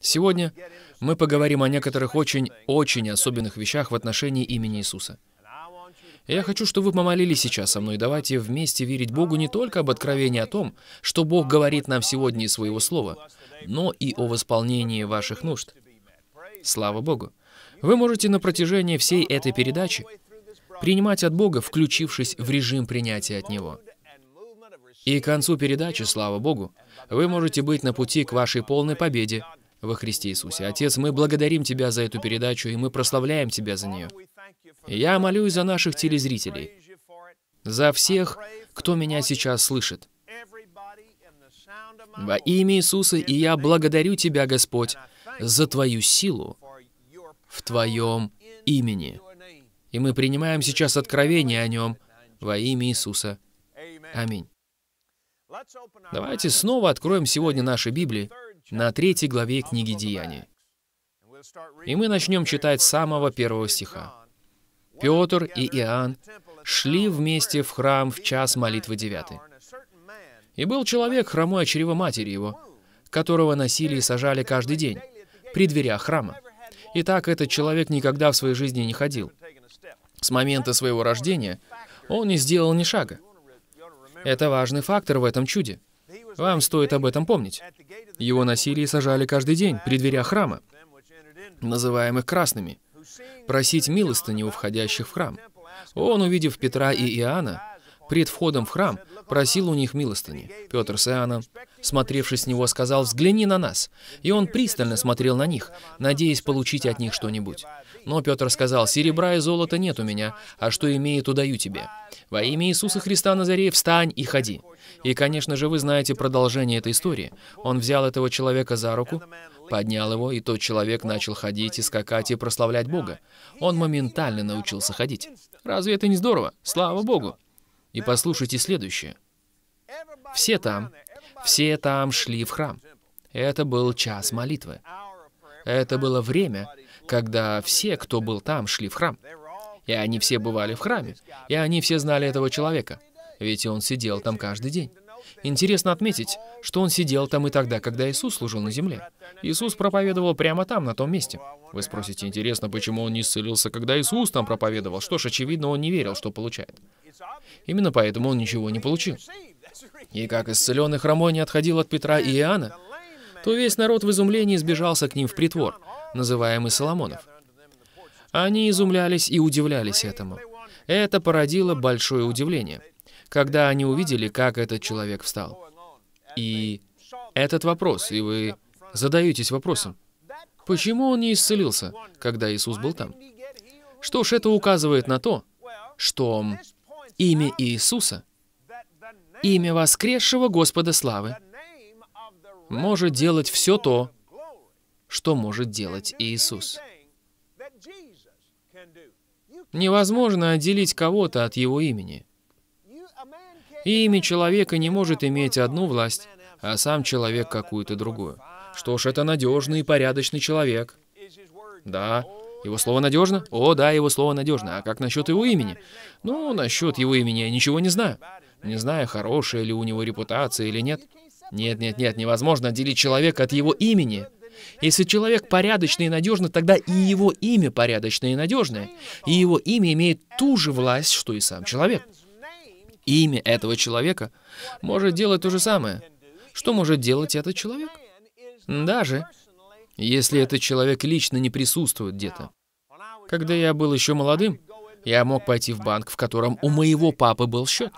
Сегодня мы поговорим о некоторых очень-очень особенных вещах в отношении имени Иисуса. Я хочу, чтобы вы помолились сейчас со мной. Давайте вместе верить Богу не только об откровении о том, что Бог говорит нам сегодня из Своего Слова, но и о восполнении ваших нужд. Слава Богу! Вы можете на протяжении всей этой передачи принимать от Бога, включившись в режим принятия от Него. И к концу передачи, слава Богу, вы можете быть на пути к вашей полной победе во Христе Иисусе. Отец, мы благодарим Тебя за эту передачу, и мы прославляем Тебя за нее. Я молюсь за наших телезрителей, за всех, кто меня сейчас слышит. Во имя Иисуса, и я благодарю Тебя, Господь, за Твою силу в Твоем имени. И мы принимаем сейчас откровение о Нем во имя Иисуса. Аминь. Давайте снова откроем сегодня наши Библии на третьей главе книги Деяний. И мы начнем читать с самого первого стиха. Петр и Иоанн шли вместе в храм в час молитвы девятой. И был человек хромой от матери его, которого носили и сажали каждый день, при дверях храма. И так этот человек никогда в своей жизни не ходил. С момента своего рождения он не сделал ни шага. Это важный фактор в этом чуде. Вам стоит об этом помнить. Его носили и сажали каждый день при дверях храма, называемых красными, просить милостыню у входящих в храм. Он, увидев Петра и Иоанна, пред входом в храм, просил у них милостыни. Петр с Иоанном, смотревшись с него, сказал, «Взгляни на нас». И он пристально смотрел на них, надеясь получить от них что-нибудь. Но Петр сказал, «Серебра и золота нет у меня, а что имею, то даю тебе. Во имя Иисуса Христа Назарея встань и ходи». И, конечно же, вы знаете продолжение этой истории. Он взял этого человека за руку, поднял его, и тот человек начал ходить и скакать и прославлять Бога. Он моментально научился ходить. Разве это не здорово? Слава Богу! И послушайте следующее. Все там, все там шли в храм. Это был час молитвы. Это было время, когда все, кто был там, шли в храм. И они все бывали в храме. И они все знали этого человека. Ведь он сидел там каждый день. Интересно отметить, что он сидел там и тогда, когда Иисус служил на земле. Иисус проповедовал прямо там, на том месте. Вы спросите, интересно, почему он не исцелился, когда Иисус там проповедовал? Что ж, очевидно, он не верил, что получает. Именно поэтому он ничего не получил. И как исцеленный хромой не отходил от Петра и Иоанна, то весь народ в изумлении сбежался к ним в притвор, называемый Соломонов. Они изумлялись и удивлялись этому. Это породило большое удивление когда они увидели, как этот человек встал. И этот вопрос, и вы задаетесь вопросом, почему он не исцелился, когда Иисус был там? Что ж, это указывает на то, что имя Иисуса, имя воскресшего Господа славы, может делать все то, что может делать Иисус. Невозможно отделить кого-то от Его имени – и имя человека не может иметь одну власть, а сам человек какую-то другую. Что ж, это надежный и порядочный человек. Да. Его слово надежно? О, да, его слово надежно. А как насчет его имени? Ну, насчет его имени я ничего не знаю. Не знаю, хорошая ли у него репутация или нет. Нет, нет, нет, невозможно отделить человека от его имени. Если человек порядочный и надежный, тогда и его имя порядочное и надежное. И его имя имеет ту же власть, что и сам человек имя этого человека может делать то же самое. Что может делать этот человек? Даже если этот человек лично не присутствует где-то. Когда я был еще молодым, я мог пойти в банк, в котором у моего папы был счет.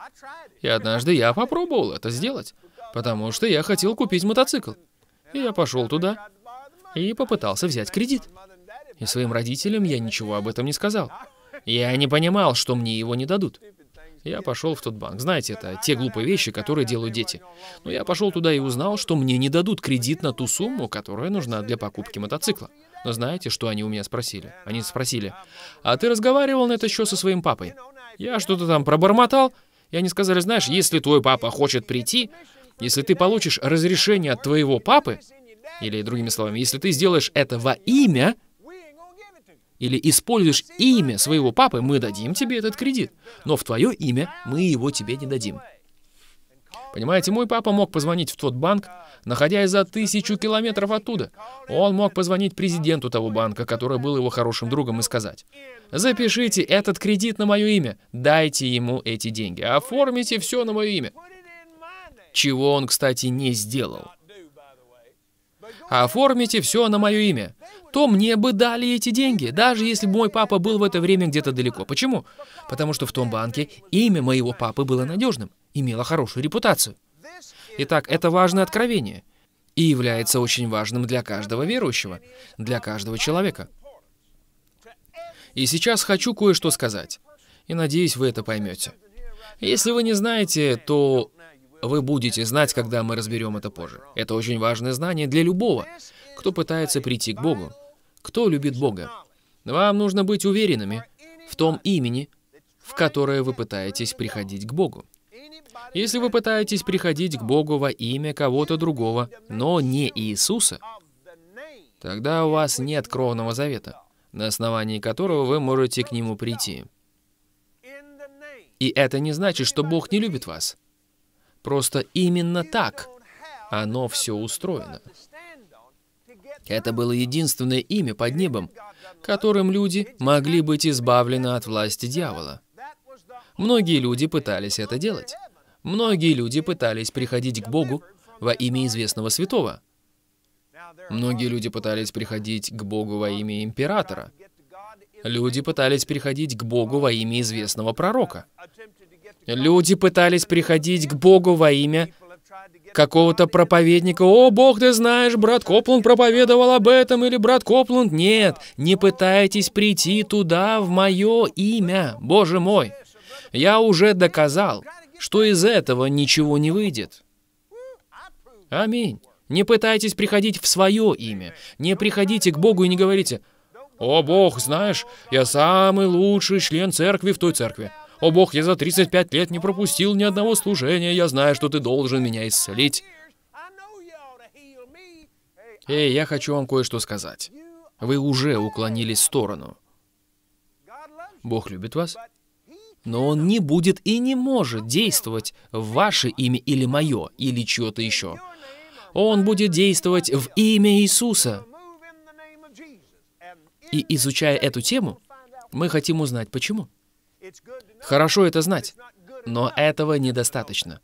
И однажды я попробовал это сделать, потому что я хотел купить мотоцикл. И я пошел туда и попытался взять кредит. И своим родителям я ничего об этом не сказал. Я не понимал, что мне его не дадут. Я пошел в тот банк. Знаете, это те глупые вещи, которые делают дети. Но я пошел туда и узнал, что мне не дадут кредит на ту сумму, которая нужна для покупки мотоцикла. Но знаете, что они у меня спросили? Они спросили, а ты разговаривал на это еще со своим папой? Я что-то там пробормотал, и они сказали, знаешь, если твой папа хочет прийти, если ты получишь разрешение от твоего папы, или другими словами, если ты сделаешь это во имя или используешь имя своего папы, мы дадим тебе этот кредит. Но в твое имя мы его тебе не дадим. Понимаете, мой папа мог позвонить в тот банк, находясь за тысячу километров оттуда. Он мог позвонить президенту того банка, который был его хорошим другом, и сказать, «Запишите этот кредит на мое имя, дайте ему эти деньги, оформите все на мое имя». Чего он, кстати, не сделал. «Оформите все на мое имя, то мне бы дали эти деньги, даже если бы мой папа был в это время где-то далеко. Почему? Потому что в том банке имя моего папы было надежным, имело хорошую репутацию. Итак, это важное откровение и является очень важным для каждого верующего, для каждого человека. И сейчас хочу кое-что сказать, и надеюсь, вы это поймете. Если вы не знаете, то вы будете знать, когда мы разберем это позже. Это очень важное знание для любого, кто пытается прийти к Богу. Кто любит Бога? Вам нужно быть уверенными в том имени, в которое вы пытаетесь приходить к Богу. Если вы пытаетесь приходить к Богу во имя кого-то другого, но не Иисуса, тогда у вас нет кровного завета, на основании которого вы можете к Нему прийти. И это не значит, что Бог не любит вас. Просто именно так оно все устроено. Это было единственное имя под небом, которым люди могли быть избавлены от власти дьявола. Многие люди пытались это делать. Многие люди пытались приходить к Богу во имя известного святого. Многие люди пытались приходить к Богу во имя императора. Люди пытались приходить к Богу во имя известного пророка. Люди пытались приходить к Богу во имя какого-то проповедника. «О, Бог, ты знаешь, брат Копланд проповедовал об этом» или «Брат Копланд». Нет, не пытайтесь прийти туда в мое имя, Боже мой. Я уже доказал, что из этого ничего не выйдет. Аминь. Не пытайтесь приходить в свое имя. Не приходите к Богу и не говорите, «О, Бог, знаешь, я самый лучший член церкви в той церкви». О бог, я за 35 лет не пропустил ни одного служения, я знаю, что ты должен меня исцелить. Эй, я хочу вам кое-что сказать. Вы уже уклонились в сторону. Бог любит вас, но Он не будет и не может действовать в ваше имя или мое, или чье-то еще. Он будет действовать в имя Иисуса. И изучая эту тему, мы хотим узнать, почему. Хорошо это знать, но этого недостаточно.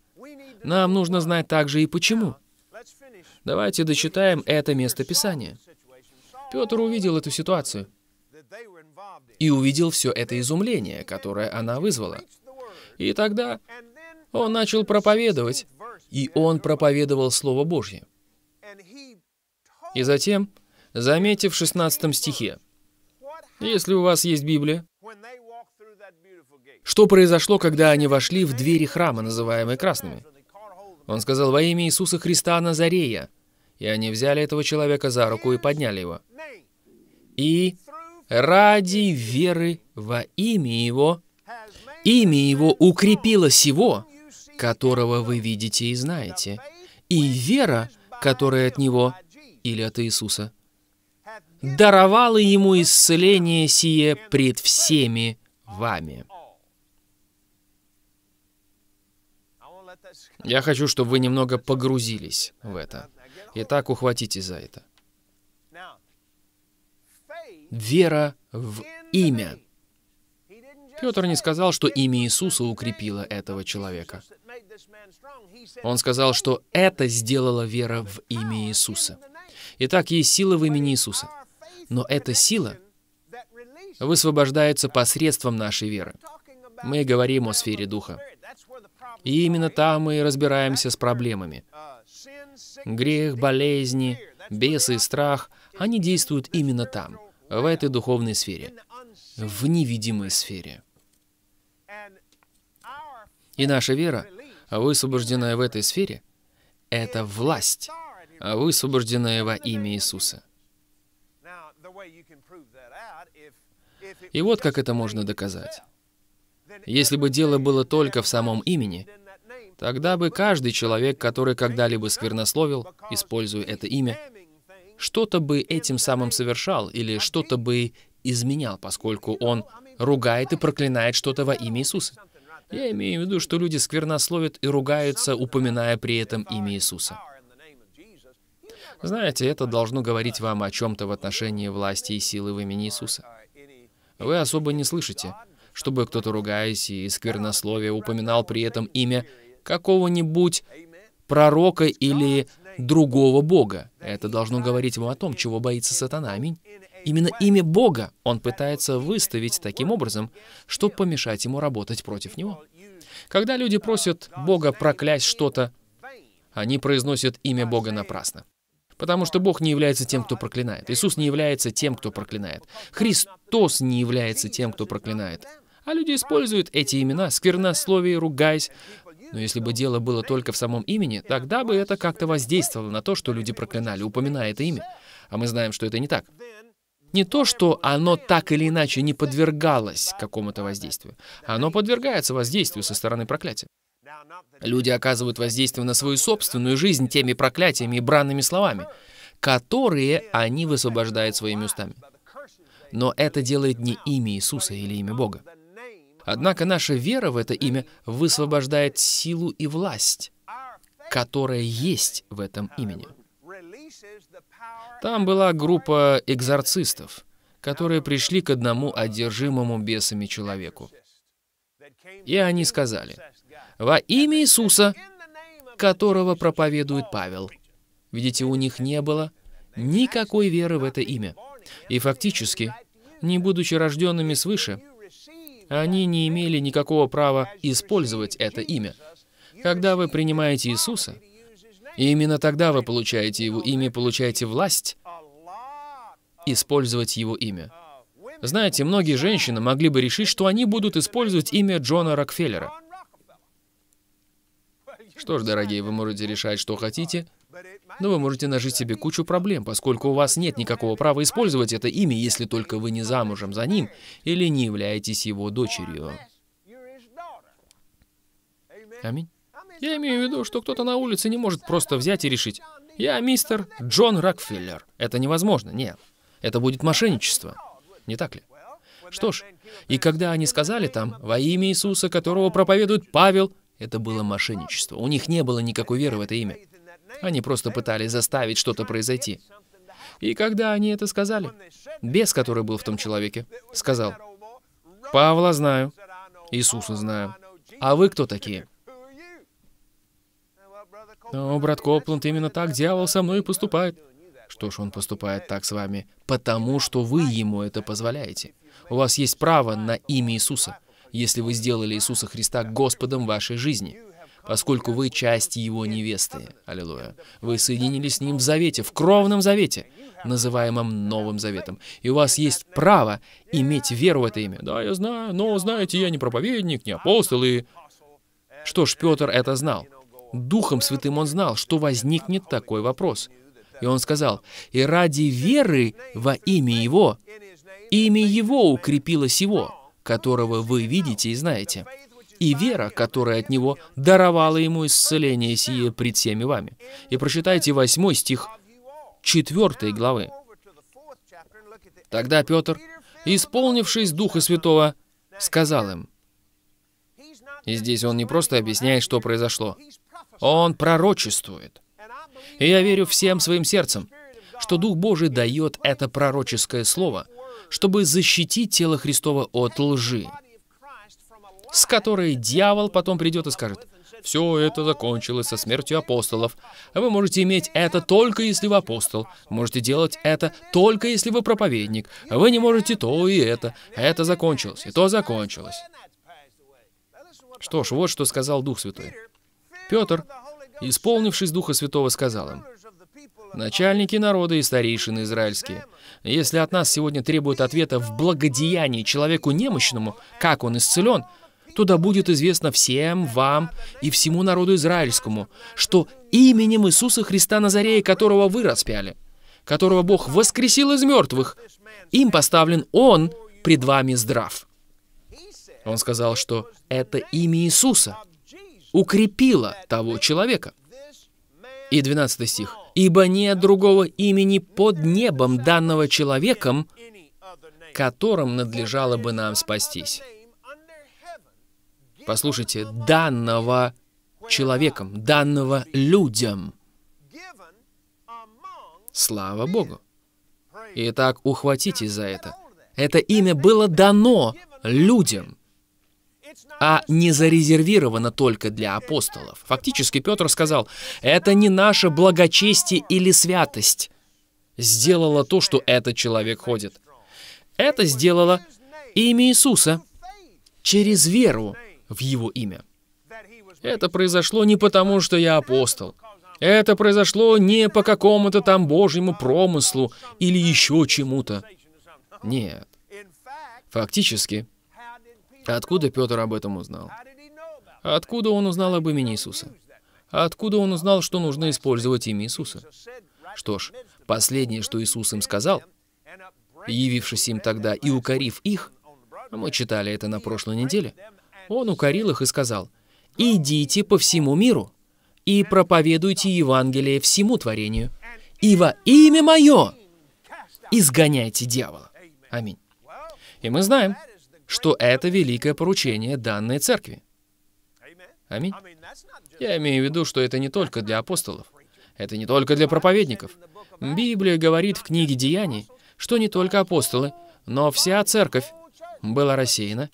Нам нужно знать также и почему. Давайте дочитаем это место Писания. Петр увидел эту ситуацию и увидел все это изумление, которое она вызвала. И тогда он начал проповедовать, и он проповедовал Слово Божье. И затем, заметьте в 16 стихе, «Если у вас есть Библия, что произошло, когда они вошли в двери храма, называемые красными? Он сказал во имя Иисуса Христа Назарея. И они взяли этого человека за руку и подняли его. И ради веры во имя Его, имя Его укрепило сего, которого вы видите и знаете, и вера, которая от Него или от Иисуса, даровала Ему исцеление сие пред всеми вами. Я хочу, чтобы вы немного погрузились в это. Итак, ухватитесь за это. Вера в имя. Петр не сказал, что имя Иисуса укрепило этого человека. Он сказал, что это сделала вера в имя Иисуса. Итак, есть сила в имени Иисуса. Но эта сила высвобождается посредством нашей веры. Мы говорим о сфере Духа. И именно там мы разбираемся с проблемами. Грех, болезни, бесы страх, они действуют именно там, в этой духовной сфере, в невидимой сфере. И наша вера, высвобожденная в этой сфере, это власть, высвобожденная во имя Иисуса. И вот как это можно доказать. Если бы дело было только в самом имени, тогда бы каждый человек, который когда-либо сквернословил, используя это имя, что-то бы этим самым совершал или что-то бы изменял, поскольку он ругает и проклинает что-то во имя Иисуса. Я имею в виду, что люди сквернословят и ругаются, упоминая при этом имя Иисуса. Знаете, это должно говорить вам о чем-то в отношении власти и силы в имени Иисуса. Вы особо не слышите, чтобы кто-то, ругаясь и сквернословие, упоминал при этом имя какого-нибудь пророка или другого бога. Это должно говорить вам о том, чего боится сатана. Аминь. Именно имя Бога он пытается выставить таким образом, чтобы помешать ему работать против него. Когда люди просят Бога проклясть что-то, они произносят имя Бога напрасно. Потому что Бог не является тем, кто проклинает. Иисус не является тем, кто проклинает. Христос не является тем, кто проклинает. А люди используют эти имена, сквернословие, ругаясь. Но если бы дело было только в самом имени, тогда бы это как-то воздействовало на то, что люди проклинали, упоминая это имя. А мы знаем, что это не так. Не то, что оно так или иначе не подвергалось какому-то воздействию. Оно подвергается воздействию со стороны проклятия. Люди оказывают воздействие на свою собственную жизнь теми проклятиями и бранными словами, которые они высвобождают своими устами. Но это делает не имя Иисуса или имя Бога. Однако наша вера в это имя высвобождает силу и власть, которая есть в этом имени. Там была группа экзорцистов, которые пришли к одному одержимому бесами человеку. И они сказали, «Во имя Иисуса, которого проповедует Павел». Видите, у них не было никакой веры в это имя. И фактически, не будучи рожденными свыше, они не имели никакого права использовать это имя. Когда вы принимаете Иисуса, именно тогда вы получаете Его имя, получаете власть использовать Его имя. Знаете, многие женщины могли бы решить, что они будут использовать имя Джона Рокфеллера. Что ж, дорогие, вы можете решать, что хотите, но вы можете нажить себе кучу проблем, поскольку у вас нет никакого права использовать это имя, если только вы не замужем за ним или не являетесь его дочерью. Аминь. Я имею в виду, что кто-то на улице не может просто взять и решить, «Я мистер Джон Рокфеллер». Это невозможно, нет. Это будет мошенничество. Не так ли? Что ж, и когда они сказали там, «Во имя Иисуса, которого проповедует Павел», это было мошенничество. У них не было никакой веры в это имя. Они просто пытались заставить что-то произойти. И когда они это сказали, бес, который был в том человеке, сказал, «Павла знаю, Иисуса знаю. А вы кто такие?» Но, брат Копланд, именно так дьявол со мной и поступает. Что ж, он поступает так с вами, потому что вы ему это позволяете. У вас есть право на имя Иисуса, если вы сделали Иисуса Христа Господом вашей жизни поскольку вы часть его невесты. Аллилуйя. Вы соединились с ним в завете, в кровном завете, называемом Новым Заветом. И у вас есть право иметь веру в это имя. Да, я знаю, но, знаете, я не проповедник, не апостол и... Что ж, Петр это знал. Духом Святым он знал, что возникнет такой вопрос. И он сказал, «И ради веры во имя Его, имя Его укрепилось Его, которого вы видите и знаете» и вера, которая от него даровала ему исцеление сие пред всеми вами». И прочитайте 8 стих 4 главы. Тогда Петр, исполнившись Духа Святого, сказал им, и здесь он не просто объясняет, что произошло. Он пророчествует. И я верю всем своим сердцем, что Дух Божий дает это пророческое слово, чтобы защитить тело Христова от лжи с которой дьявол потом придет и скажет, «Все это закончилось со смертью апостолов. Вы можете иметь это только если вы апостол. Можете делать это только если вы проповедник. Вы не можете то и это. Это закончилось, и то закончилось». Что ж, вот что сказал Дух Святой. Петр, исполнившись Духа Святого, сказал им, начальники народа и старейшины израильские. Если от нас сегодня требуют ответа в благодеянии человеку немощному, как он исцелен, туда будет известно всем вам и всему народу израильскому, что именем Иисуса Христа Назарея, которого вы распяли, которого Бог воскресил из мертвых, им поставлен Он пред вами здрав». Он сказал, что это имя Иисуса укрепило того человека. И 12 стих. «Ибо нет другого имени под небом данного человеком, которым надлежало бы нам спастись» послушайте, данного человеком, данного людям. Слава Богу! Итак, ухватитесь за это. Это имя было дано людям, а не зарезервировано только для апостолов. Фактически Петр сказал, это не наше благочестие или святость сделало то, что этот человек ходит. Это сделало имя Иисуса через веру в его имя. Это произошло не потому, что я апостол. Это произошло не по какому-то там божьему промыслу или еще чему-то. Нет. Фактически, откуда Петр об этом узнал? Откуда он узнал об имени Иисуса? Откуда он узнал, что нужно использовать имя Иисуса? Что ж, последнее, что Иисус им сказал, явившись им тогда и укорив их, мы читали это на прошлой неделе, он укорил их и сказал, «Идите по всему миру и проповедуйте Евангелие всему творению, и во имя мое изгоняйте дьявола». Аминь. И мы знаем, что это великое поручение данной церкви. Аминь. Я имею в виду, что это не только для апостолов. Это не только для проповедников. Библия говорит в книге Деяний, что не только апостолы, но вся церковь была рассеяна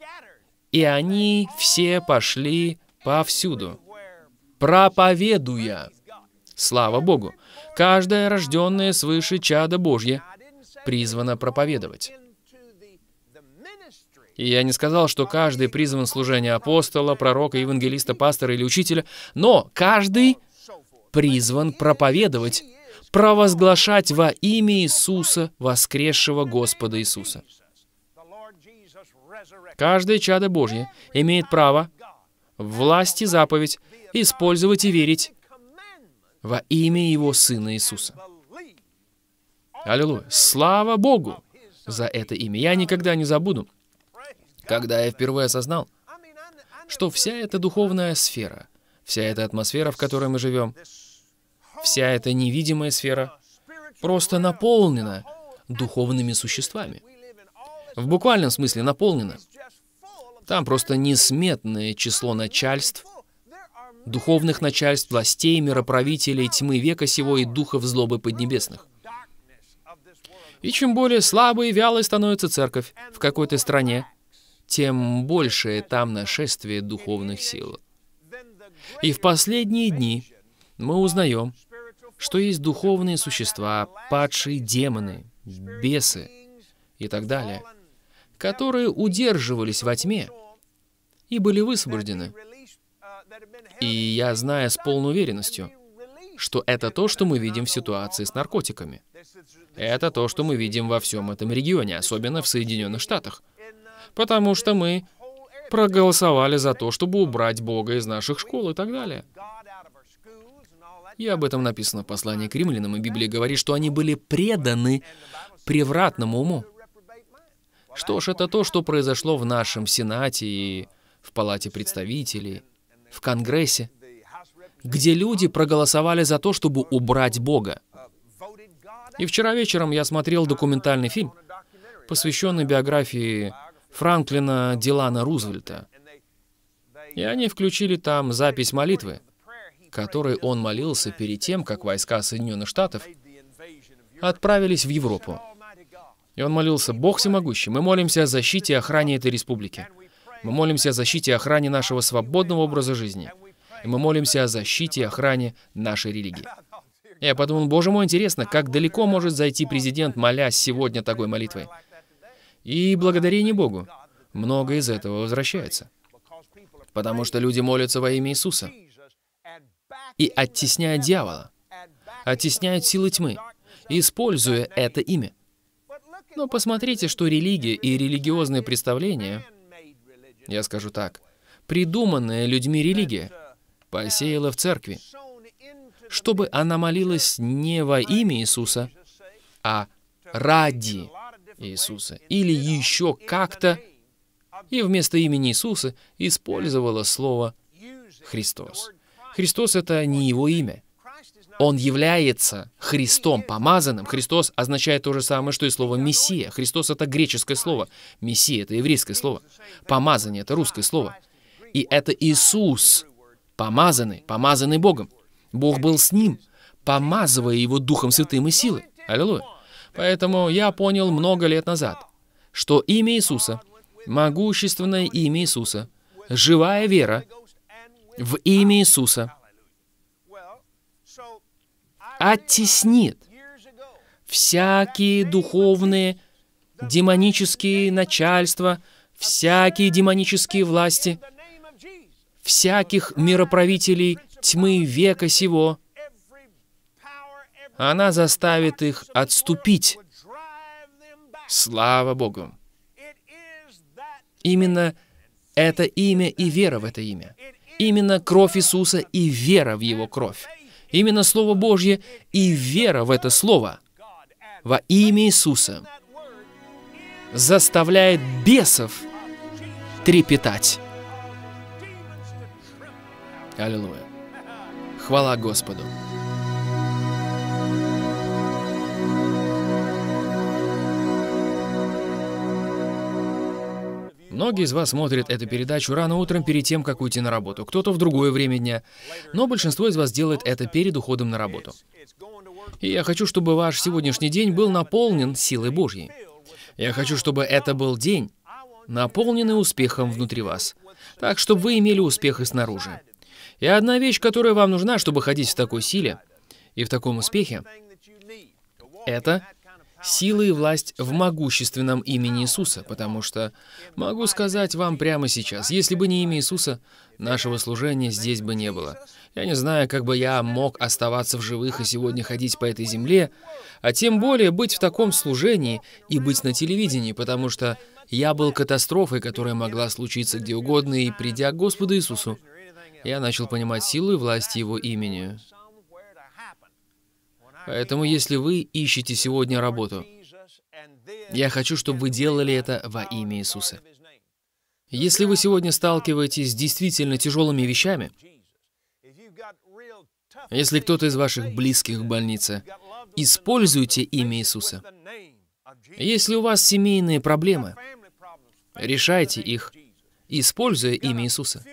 и они все пошли повсюду, проповедуя. Слава Богу! Каждое рожденное свыше чадо Божье призвано проповедовать. И я не сказал, что каждый призван служение апостола, пророка, евангелиста, пастора или учителя, но каждый призван проповедовать, провозглашать во имя Иисуса, воскресшего Господа Иисуса. Каждое чадо Божье имеет право, власть и заповедь, использовать и верить во имя Его Сына Иисуса. Аллилуйя. Слава Богу за это имя. Я никогда не забуду, когда я впервые осознал, что вся эта духовная сфера, вся эта атмосфера, в которой мы живем, вся эта невидимая сфера просто наполнена духовными существами. В буквальном смысле наполнена. Там просто несметное число начальств, духовных начальств, властей, мироправителей, тьмы века сего и духов злобы поднебесных. И чем более слабой и вялой становится церковь в какой-то стране, тем большее там нашествие духовных сил. И в последние дни мы узнаем, что есть духовные существа, падшие демоны, бесы и так далее, которые удерживались во тьме и были высвобождены. И я знаю с полной уверенностью, что это то, что мы видим в ситуации с наркотиками. Это то, что мы видим во всем этом регионе, особенно в Соединенных Штатах. Потому что мы проголосовали за то, чтобы убрать Бога из наших школ и так далее. И об этом написано в послании к римлянам, и Библия говорит, что они были преданы превратному уму. Что ж, это то, что произошло в нашем Сенате и в Палате представителей, в Конгрессе, где люди проголосовали за то, чтобы убрать Бога. И вчера вечером я смотрел документальный фильм, посвященный биографии Франклина Дилана Рузвельта. И они включили там запись молитвы, которой он молился перед тем, как войска Соединенных Штатов отправились в Европу. И он молился, «Бог всемогущий, мы молимся о защите и охране этой республики. Мы молимся о защите и охране нашего свободного образа жизни. И мы молимся о защите и охране нашей религии». Я подумал, боже мой, интересно, как далеко может зайти президент, молясь сегодня такой молитвой. И благодарение Богу, много из этого возвращается. Потому что люди молятся во имя Иисуса и оттесняют дьявола, оттесняют силы тьмы, используя это имя. Но посмотрите, что религия и религиозные представления, я скажу так, придуманная людьми религия, посеяла в церкви, чтобы она молилась не во имя Иисуса, а ради Иисуса или еще как-то, и вместо имени Иисуса использовала слово «Христос». Христос — это не его имя. Он является Христом помазанным. Христос означает то же самое, что и слово «мессия». Христос — это греческое слово. Мессия — это еврейское слово. Помазание — это русское слово. И это Иисус, помазанный, помазанный Богом. Бог был с ним, помазывая его Духом Святым и силой. Аллилуйя. Поэтому я понял много лет назад, что имя Иисуса, могущественное имя Иисуса, живая вера в имя Иисуса — оттеснит всякие духовные, демонические начальства, всякие демонические власти, всяких мироправителей тьмы века сего. Она заставит их отступить. Слава Богу! Именно это имя и вера в это имя. Именно кровь Иисуса и вера в Его кровь. Именно Слово Божье и вера в это Слово во имя Иисуса заставляет бесов трепетать. Аллилуйя. Хвала Господу. Многие из вас смотрят эту передачу рано утром перед тем, как уйти на работу, кто-то в другое время дня, но большинство из вас делает это перед уходом на работу. И я хочу, чтобы ваш сегодняшний день был наполнен силой Божьей. Я хочу, чтобы это был день, наполненный успехом внутри вас, так, чтобы вы имели успех и снаружи. И одна вещь, которая вам нужна, чтобы ходить в такой силе и в таком успехе, это силы и власть в могущественном имени Иисуса, потому что, могу сказать вам прямо сейчас, если бы не имя Иисуса, нашего служения здесь бы не было. Я не знаю, как бы я мог оставаться в живых и сегодня ходить по этой земле, а тем более быть в таком служении и быть на телевидении, потому что я был катастрофой, которая могла случиться где угодно, и придя к Господу Иисусу, я начал понимать силу и власть Его имени. Поэтому если вы ищете сегодня работу, я хочу, чтобы вы делали это во имя Иисуса. Если вы сегодня сталкиваетесь с действительно тяжелыми вещами, если кто-то из ваших близких в больнице, используйте имя Иисуса. Если у вас семейные проблемы, решайте их, используя имя Иисуса.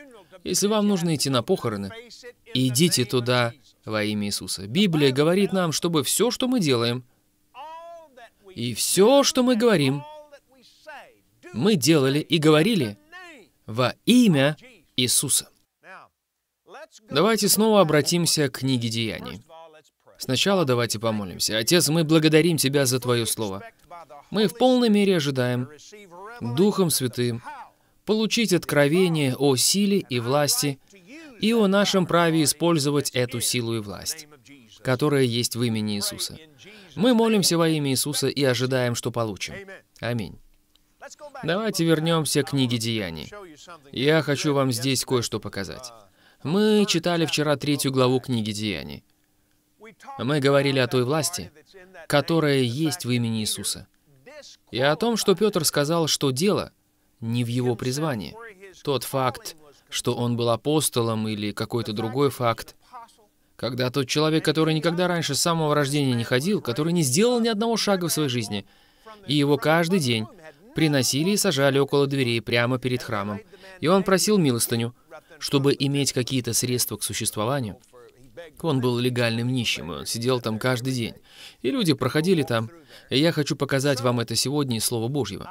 Если вам нужно идти на похороны, идите туда во имя Иисуса. Библия говорит нам, чтобы все, что мы делаем, и все, что мы говорим, мы делали и говорили во имя Иисуса. Давайте снова обратимся к книге Деяний. Сначала давайте помолимся. Отец, мы благодарим Тебя за Твое Слово. Мы в полной мере ожидаем Духом Святым получить откровение о силе и власти и о нашем праве использовать эту силу и власть, которая есть в имени Иисуса. Мы молимся во имя Иисуса и ожидаем, что получим. Аминь. Давайте вернемся к книге Деяний. Я хочу вам здесь кое-что показать. Мы читали вчера третью главу книги Деяний. Мы говорили о той власти, которая есть в имени Иисуса. И о том, что Петр сказал, что дело не в его призвании. Тот факт, что он был апостолом или какой-то другой факт. Когда тот человек, который никогда раньше с самого рождения не ходил, который не сделал ни одного шага в своей жизни, и его каждый день приносили и сажали около дверей прямо перед храмом, и он просил милостыню, чтобы иметь какие-то средства к существованию. Он был легальным нищим, и он сидел там каждый день. И люди проходили там. И я хочу показать вам это сегодня из Слова Божьего.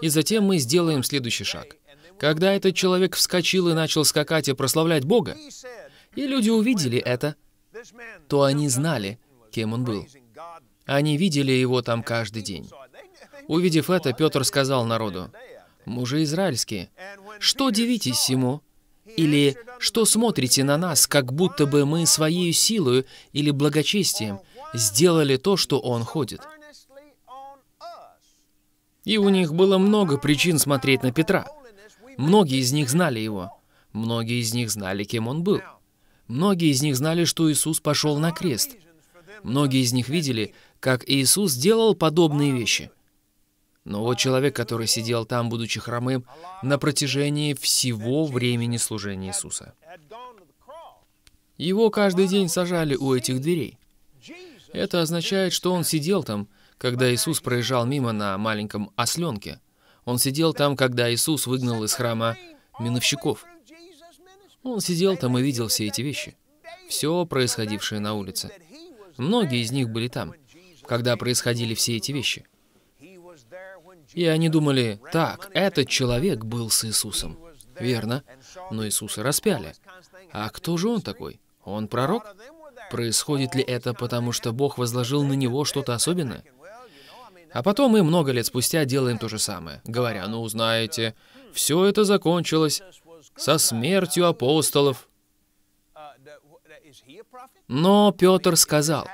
И затем мы сделаем следующий шаг. Когда этот человек вскочил и начал скакать и прославлять Бога, и люди увидели это, то они знали, кем он был. Они видели его там каждый день. Увидев это, Петр сказал народу, «Мужи израильские, что дивитесь ему? Или что смотрите на нас, как будто бы мы своей силой или благочестием сделали то, что он ходит?» И у них было много причин смотреть на Петра – Многие из них знали его. Многие из них знали, кем он был. Многие из них знали, что Иисус пошел на крест. Многие из них видели, как Иисус делал подобные вещи. Но вот человек, который сидел там, будучи хромым, на протяжении всего времени служения Иисуса. Его каждый день сажали у этих дверей. Это означает, что он сидел там, когда Иисус проезжал мимо на маленьком осленке. Он сидел там, когда Иисус выгнал из храма миновщиков. Он сидел там и видел все эти вещи. Все происходившее на улице. Многие из них были там, когда происходили все эти вещи. И они думали, так, этот человек был с Иисусом. Верно, но Иисуса распяли. А кто же он такой? Он пророк? Происходит ли это потому, что Бог возложил на него что-то особенное? А потом мы много лет спустя делаем то же самое, говоря, ну, знаете, все это закончилось со смертью апостолов. Но Петр сказал,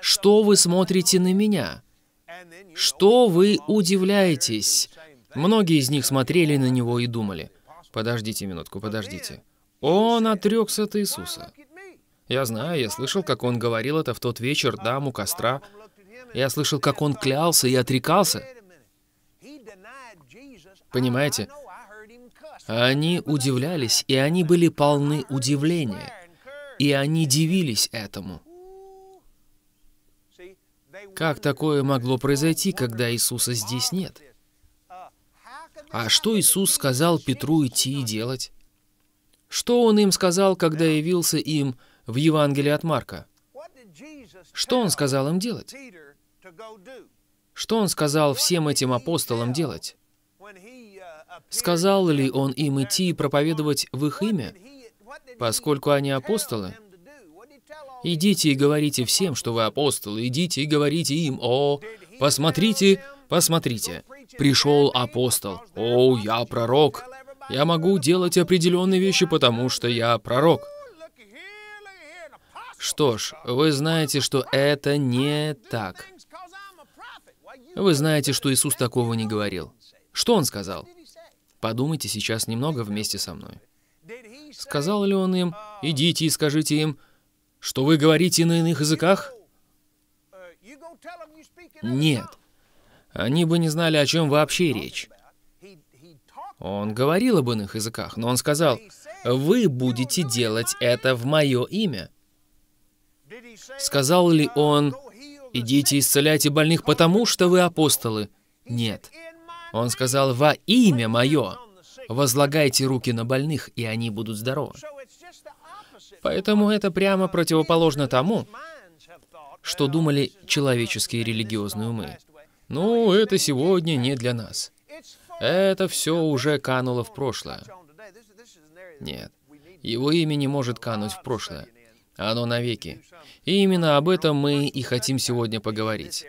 что вы смотрите на меня? Что вы удивляетесь? Многие из них смотрели на него и думали, подождите минутку, подождите. Он отрекся от Иисуса. Я знаю, я слышал, как он говорил это в тот вечер, даму костра, я слышал, как он клялся и отрекался. Понимаете? Они удивлялись, и они были полны удивления. И они дивились этому. Как такое могло произойти, когда Иисуса здесь нет? А что Иисус сказал Петру идти и делать? Что Он им сказал, когда явился им в Евангелии от Марка? Что Он сказал им делать? Что он сказал всем этим апостолам делать? Uh, сказал ли он им идти и проповедовать в их имя, поскольку они апостолы? Идите и говорите всем, что вы апостолы, идите и говорите им, о, посмотрите, посмотрите, пришел апостол, о, я пророк, я могу делать определенные вещи, потому что я пророк. Что ж, вы знаете, что это не так. Вы знаете, что Иисус такого не говорил. Что Он сказал? Подумайте сейчас немного вместе со мной. Сказал ли Он им, идите и скажите им, что вы говорите на иных языках? Нет. Они бы не знали, о чем вообще речь. Он говорил об иных языках, но он сказал, «Вы будете делать это в мое имя». Сказал ли он, «Идите исцеляйте больных потому, что вы апостолы». Нет. Он сказал, «Во имя мое возлагайте руки на больных, и они будут здоровы». Поэтому это прямо противоположно тому, что думали человеческие религиозные умы. Ну, это сегодня не для нас. Это все уже кануло в прошлое. Нет, его имя не может кануть в прошлое. Оно навеки. И именно об этом мы и хотим сегодня поговорить.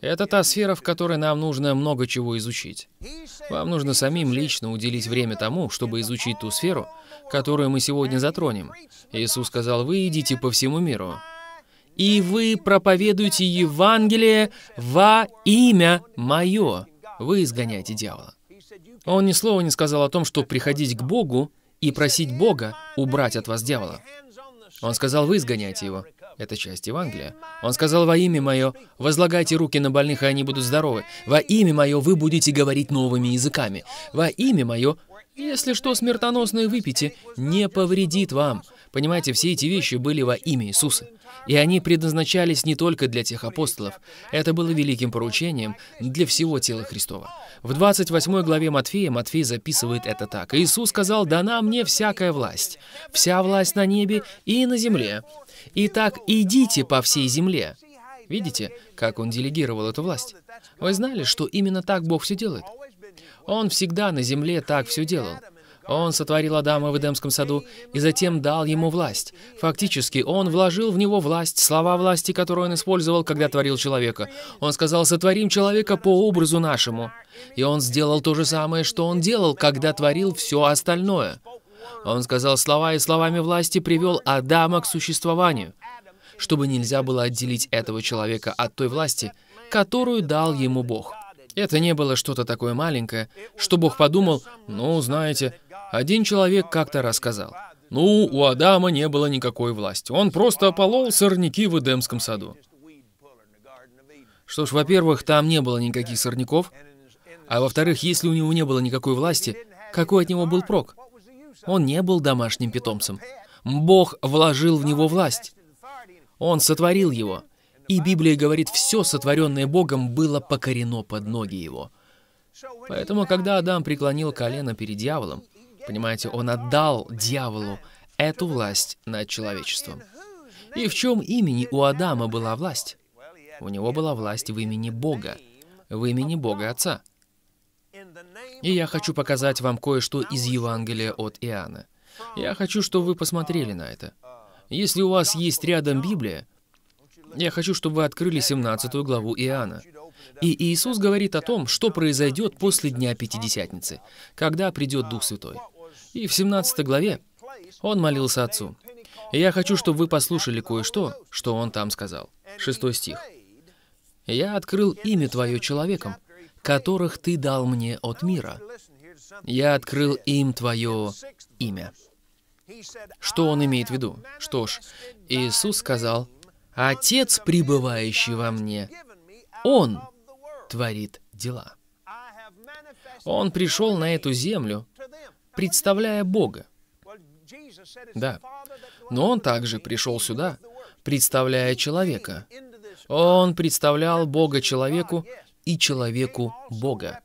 Это та сфера, в которой нам нужно много чего изучить. Вам нужно самим лично уделить время тому, чтобы изучить ту сферу, которую мы сегодня затронем. Иисус сказал, вы идите по всему миру. И вы проповедуете Евангелие во имя Мое. Вы изгоняете дьявола. Он ни слова не сказал о том, что приходить к Богу и просить Бога убрать от вас дьявола. Он сказал, вы изгоняйте его. Это часть Евангелия. Он сказал, во имя мое, возлагайте руки на больных, и они будут здоровы. Во имя мое вы будете говорить новыми языками. Во имя мое, если что смертоносное выпейте, не повредит вам. Понимаете, все эти вещи были во имя Иисуса. И они предназначались не только для тех апостолов. Это было великим поручением для всего тела Христова. В 28 главе Матфея Матфей записывает это так. «Иисус сказал, дана мне всякая власть, вся власть на небе и на земле. Итак, идите по всей земле». Видите, как он делегировал эту власть? Вы знали, что именно так Бог все делает? Он всегда на земле так все делал. Он сотворил Адама в Эдемском саду и затем дал ему власть. Фактически, он вложил в него власть, слова власти, которую он использовал, когда творил человека. Он сказал, сотворим человека по образу нашему. И он сделал то же самое, что он делал, когда творил все остальное. Он сказал слова и словами власти привел Адама к существованию, чтобы нельзя было отделить этого человека от той власти, которую дал ему Бог. Это не было что-то такое маленькое, что Бог подумал, ну, знаете, один человек как-то рассказал. Ну, у Адама не было никакой власти. Он просто полол сорняки в Эдемском саду. Что ж, во-первых, там не было никаких сорняков, а во-вторых, если у него не было никакой власти, какой от него был прок? Он не был домашним питомцем. Бог вложил в него власть. Он сотворил его. И Библия говорит, все сотворенное Богом было покорено под ноги его. Поэтому, когда Адам преклонил колено перед дьяволом, понимаете, он отдал дьяволу эту власть над человечеством. И в чем имени у Адама была власть? У него была власть в имени Бога, в имени Бога Отца. И я хочу показать вам кое-что из Евангелия от Иоанна. Я хочу, чтобы вы посмотрели на это. Если у вас есть рядом Библия, я хочу, чтобы вы открыли 17 главу Иоанна. И Иисус говорит о том, что произойдет после Дня Пятидесятницы, когда придет Дух Святой. И в 17 главе он молился Отцу. И я хочу, чтобы вы послушали кое-что, что он там сказал. Шестой стих. «Я открыл имя Твое человеком, которых Ты дал мне от мира. Я открыл им Твое имя». Что он имеет в виду? Что ж, Иисус сказал, Отец, пребывающий во мне, Он творит дела. Он пришел на эту землю, представляя Бога. Да. Но он также пришел сюда, представляя человека. Он представлял Бога человеку и человеку Бога.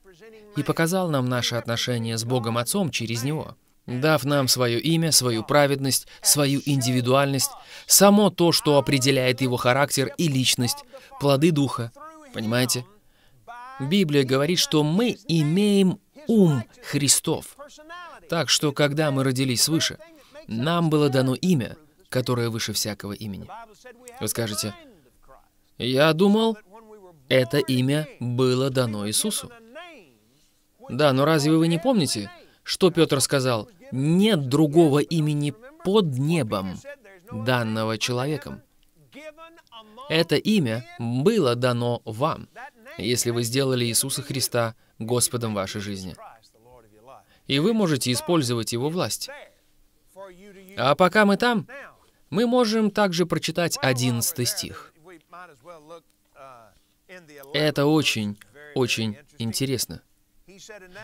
И показал нам наши отношения с Богом Отцом через него дав нам свое имя, свою праведность, свою индивидуальность, само то, что определяет его характер и личность, плоды духа. Понимаете? Библия говорит, что мы имеем ум Христов. Так что, когда мы родились свыше, нам было дано имя, которое выше всякого имени. Вы скажете, «Я думал, это имя было дано Иисусу». Да, но разве вы не помните, что Петр сказал? Нет другого имени под небом, данного человеком. Это имя было дано вам, если вы сделали Иисуса Христа Господом вашей жизни. И вы можете использовать Его власть. А пока мы там, мы можем также прочитать 11 стих. Это очень, очень интересно.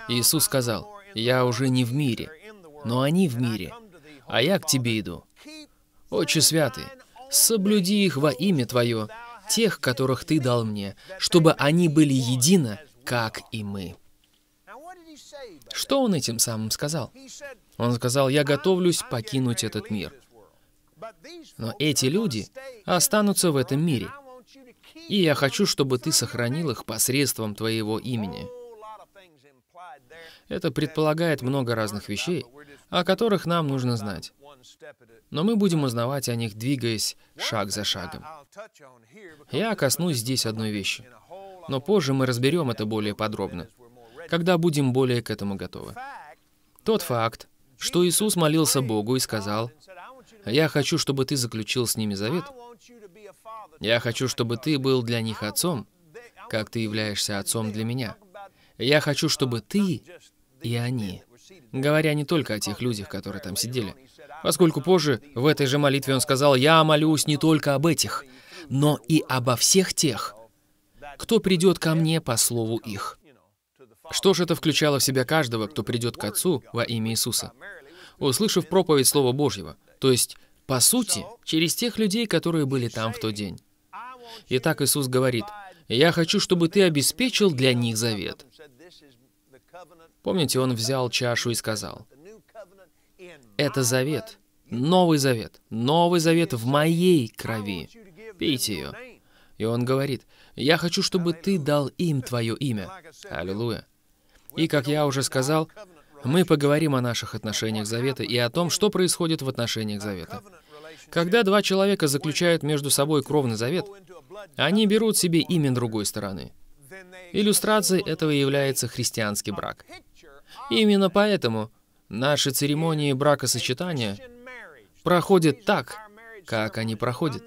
Иисус сказал, я уже не в мире, но они в мире, а я к тебе иду. Отче Святый, соблюди их во имя Твое, тех, которых Ты дал мне, чтобы они были едино, как и мы». Что он этим самым сказал? Он сказал, «Я готовлюсь покинуть этот мир». Но эти люди останутся в этом мире. И я хочу, чтобы ты сохранил их посредством твоего имени. Это предполагает много разных вещей, о которых нам нужно знать. Но мы будем узнавать о них, двигаясь шаг за шагом. Я коснусь здесь одной вещи, но позже мы разберем это более подробно, когда будем более к этому готовы. Тот факт, что Иисус молился Богу и сказал, «Я хочу, чтобы ты заключил с ними завет. Я хочу, чтобы ты был для них отцом, как ты являешься отцом для меня. Я хочу, чтобы ты и они, говоря не только о тех людях, которые там сидели, поскольку позже в этой же молитве он сказал, «Я молюсь не только об этих, но и обо всех тех, кто придет ко мне по слову их». Что же это включало в себя каждого, кто придет к Отцу во имя Иисуса, услышав проповедь Слова Божьего, то есть, по сути, через тех людей, которые были там в тот день. Итак, Иисус говорит, «Я хочу, чтобы ты обеспечил для них завет». Помните, он взял чашу и сказал, «Это завет, новый завет, новый завет в моей крови. Пейте ее». И он говорит, «Я хочу, чтобы ты дал им твое имя». Аллилуйя. И, как я уже сказал, мы поговорим о наших отношениях завета и о том, что происходит в отношениях завета. Когда два человека заключают между собой кровный завет, они берут себе имя другой стороны. Иллюстрацией этого является христианский брак. И именно поэтому наши церемонии бракосочетания проходят так, как они проходят.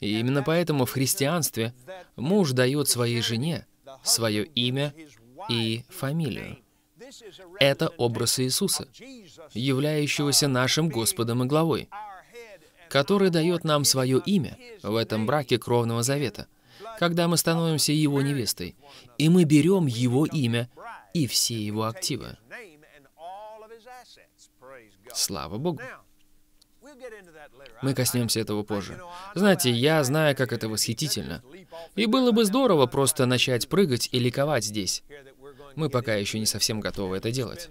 И именно поэтому в христианстве муж дает своей жене свое имя и фамилию. Это образ Иисуса, являющегося нашим Господом и главой, который дает нам свое имя в этом браке кровного завета, когда мы становимся его невестой, и мы берем его имя и все его активы. Слава Богу. Мы коснемся этого позже. Знаете, я знаю, как это восхитительно. И было бы здорово просто начать прыгать и ликовать здесь. Мы пока еще не совсем готовы это делать.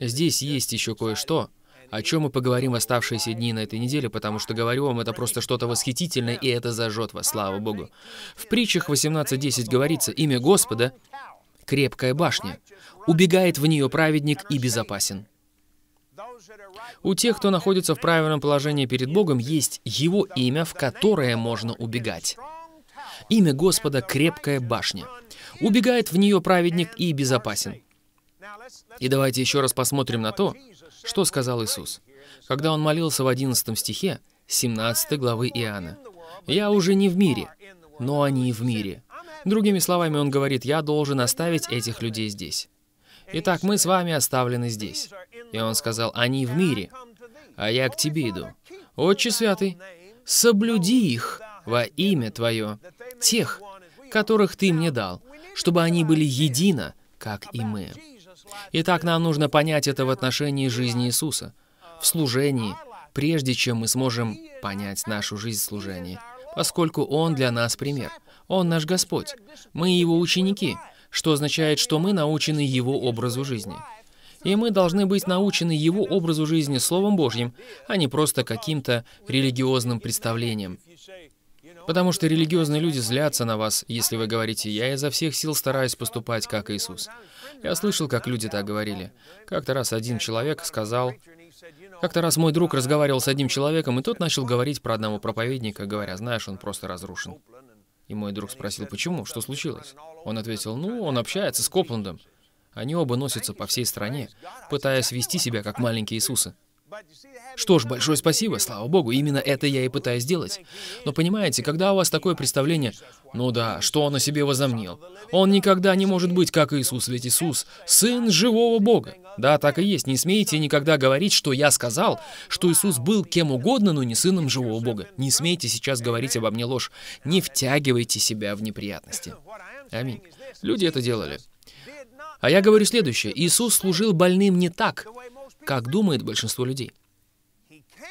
Здесь есть еще кое-что, о чем мы поговорим в оставшиеся дни на этой неделе, потому что, говорю вам, это просто что-то восхитительное, и это зажжет вас, слава Богу. В притчах 18.10 говорится, имя Господа — крепкая башня. Убегает в нее праведник и безопасен. У тех, кто находится в правильном положении перед Богом, есть Его имя, в которое можно убегать. Имя Господа — крепкая башня. Убегает в нее праведник и безопасен. И давайте еще раз посмотрим на то, что сказал Иисус? Когда он молился в 11 стихе 17 главы Иоанна. «Я уже не в мире, но они в мире». Другими словами, он говорит, «Я должен оставить этих людей здесь». Итак, мы с вами оставлены здесь. И он сказал, «Они в мире, а я к тебе иду». Отче Святый, соблюди их во имя Твое, тех, которых Ты мне дал, чтобы они были едино, как и мы. Итак, нам нужно понять это в отношении жизни Иисуса, в служении, прежде чем мы сможем понять нашу жизнь в служении, поскольку Он для нас пример. Он наш Господь. Мы Его ученики, что означает, что мы научены Его образу жизни. И мы должны быть научены Его образу жизни Словом Божьим, а не просто каким-то религиозным представлением. Потому что религиозные люди злятся на вас, если вы говорите «я изо всех сил стараюсь поступать, как Иисус». Я слышал, как люди так говорили. Как-то раз один человек сказал... Как-то раз мой друг разговаривал с одним человеком, и тот начал говорить про одного проповедника, говоря, знаешь, он просто разрушен. И мой друг спросил, почему, что случилось? Он ответил, ну, он общается с Копландом. Они оба носятся по всей стране, пытаясь вести себя как маленькие Иисусы. Что ж, большое спасибо, слава богу, именно это я и пытаюсь сделать. Но понимаете, когда у вас такое представление, ну да, что он о себе возомнил? Он никогда не может быть, как Иисус, ведь Иисус — Сын живого Бога. Да, так и есть, не смейте никогда говорить, что я сказал, что Иисус был кем угодно, но не Сыном живого Бога. Не смейте сейчас говорить обо мне ложь, не втягивайте себя в неприятности. Аминь. Люди это делали. А я говорю следующее. Иисус служил больным не так, как думает большинство людей.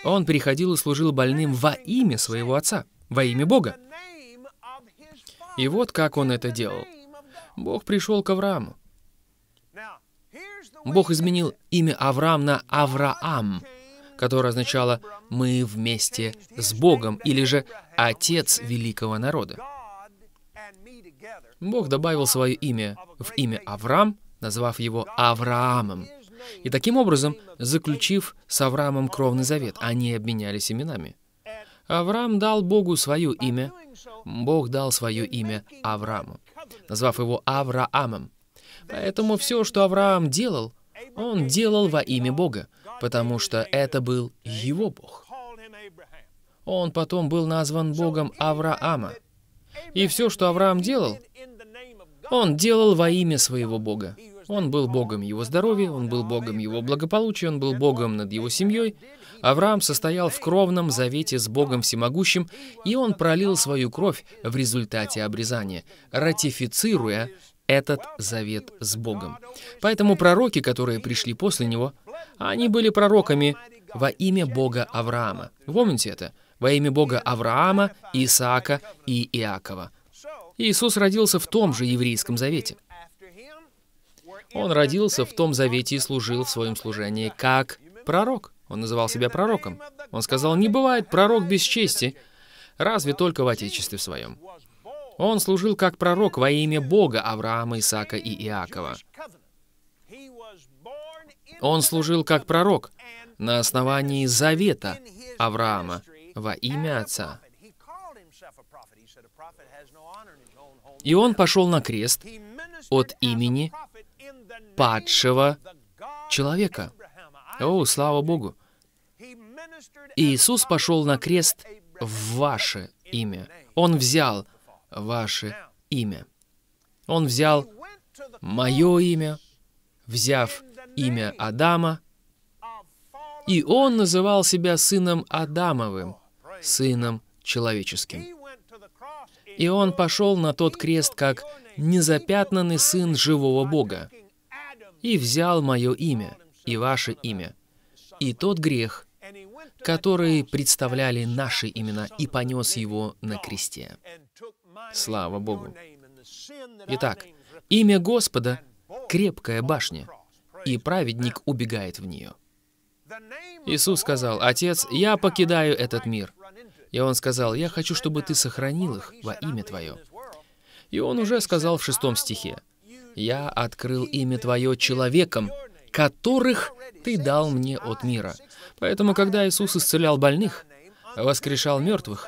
Он приходил и служил больным во имя своего отца, во имя Бога. И вот как он это делал. Бог пришел к Аврааму. Бог изменил имя Авраам на Авраам, которое означало «мы вместе с Богом» или же «отец великого народа». Бог добавил свое имя в имя Авраам, назвав его Авраамом. И таким образом, заключив с Авраамом кровный завет, они обменялись именами. Авраам дал Богу свое имя, Бог дал свое имя Аврааму, назвав его Авраамом. Поэтому все, что Авраам делал, он делал во имя Бога, потому что это был его Бог. Он потом был назван Богом Авраама. И все, что Авраам делал, он делал во имя своего Бога. Он был богом его здоровья, он был богом его благополучия, он был богом над его семьей. Авраам состоял в кровном завете с Богом Всемогущим, и он пролил свою кровь в результате обрезания, ратифицируя этот завет с Богом. Поэтому пророки, которые пришли после него, они были пророками во имя Бога Авраама. Помните это? Во имя Бога Авраама, Исаака и Иакова. Иисус родился в том же еврейском завете. Он родился в том завете и служил в своем служении как пророк. Он называл себя пророком. Он сказал, не бывает пророк без чести, разве только в Отечестве своем. Он служил как пророк во имя Бога Авраама, Исаака и Иакова. Он служил как пророк на основании завета Авраама во имя Отца. И он пошел на крест от имени падшего человека. О, слава Богу! Иисус пошел на крест в ваше имя. Он взял ваше имя. Он взял мое имя, взяв имя Адама, и он называл себя сыном Адамовым, сыном человеческим. И он пошел на тот крест как незапятнанный сын живого Бога, и взял мое имя и ваше имя, и тот грех, который представляли наши имена, и понес его на кресте. Слава Богу! Итак, имя Господа — крепкая башня, и праведник убегает в нее. Иисус сказал, «Отец, я покидаю этот мир». И Он сказал, «Я хочу, чтобы ты сохранил их во имя Твое». И Он уже сказал в шестом стихе, я открыл имя Твое человеком, которых Ты дал мне от мира. Поэтому, когда Иисус исцелял больных, воскрешал мертвых,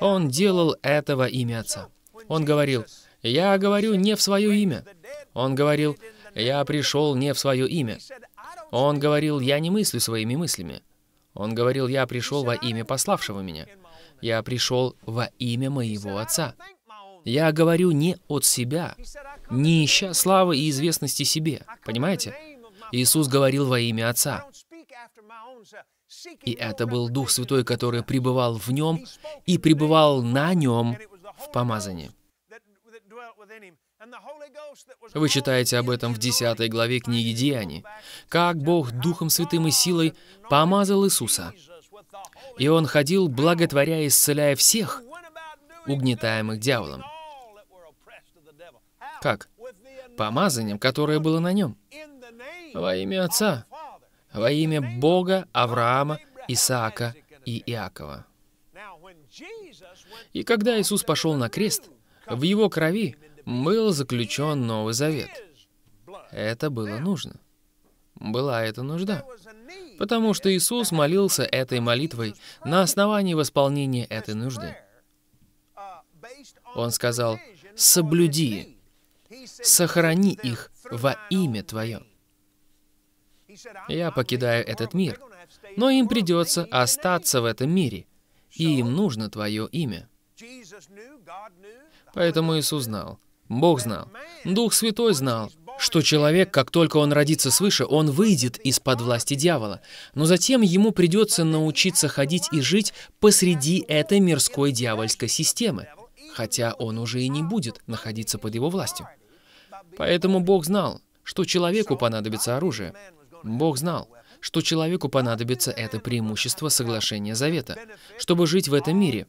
Он делал этого имя Отца. Он говорил, «Я говорю не в свое имя». Он говорил, «Я пришел не в свое имя». Он говорил, «Я не мыслю своими мыслями». Он говорил, «Я пришел во имя пославшего меня». «Я пришел во имя моего Отца». Я говорю не от себя, не ища славы и известности себе. Понимаете? Иисус говорил во имя Отца. И это был Дух Святой, который пребывал в нем и пребывал на нем в помазании. Вы читаете об этом в 10 главе книги Деяний. Как Бог Духом Святым и силой помазал Иисуса. И Он ходил, благотворяя и исцеляя всех, угнетаемых дьяволом. Как? Помазанием, которое было на нем. Во имя Отца. Во имя Бога, Авраама, Исаака и Иакова. И когда Иисус пошел на крест, в его крови был заключен Новый Завет. Это было нужно. Была эта нужда. Потому что Иисус молился этой молитвой на основании восполнения этой нужды. Он сказал, «Соблюди Сохрани их во имя Твое. Я покидаю этот мир, но им придется остаться в этом мире, и им нужно Твое имя. Поэтому Иисус знал, Бог знал, Дух Святой знал, что человек, как только он родится свыше, он выйдет из-под власти дьявола. Но затем ему придется научиться ходить и жить посреди этой мирской дьявольской системы хотя он уже и не будет находиться под его властью. Поэтому Бог знал, что человеку понадобится оружие. Бог знал, что человеку понадобится это преимущество соглашения завета, чтобы жить в этом мире,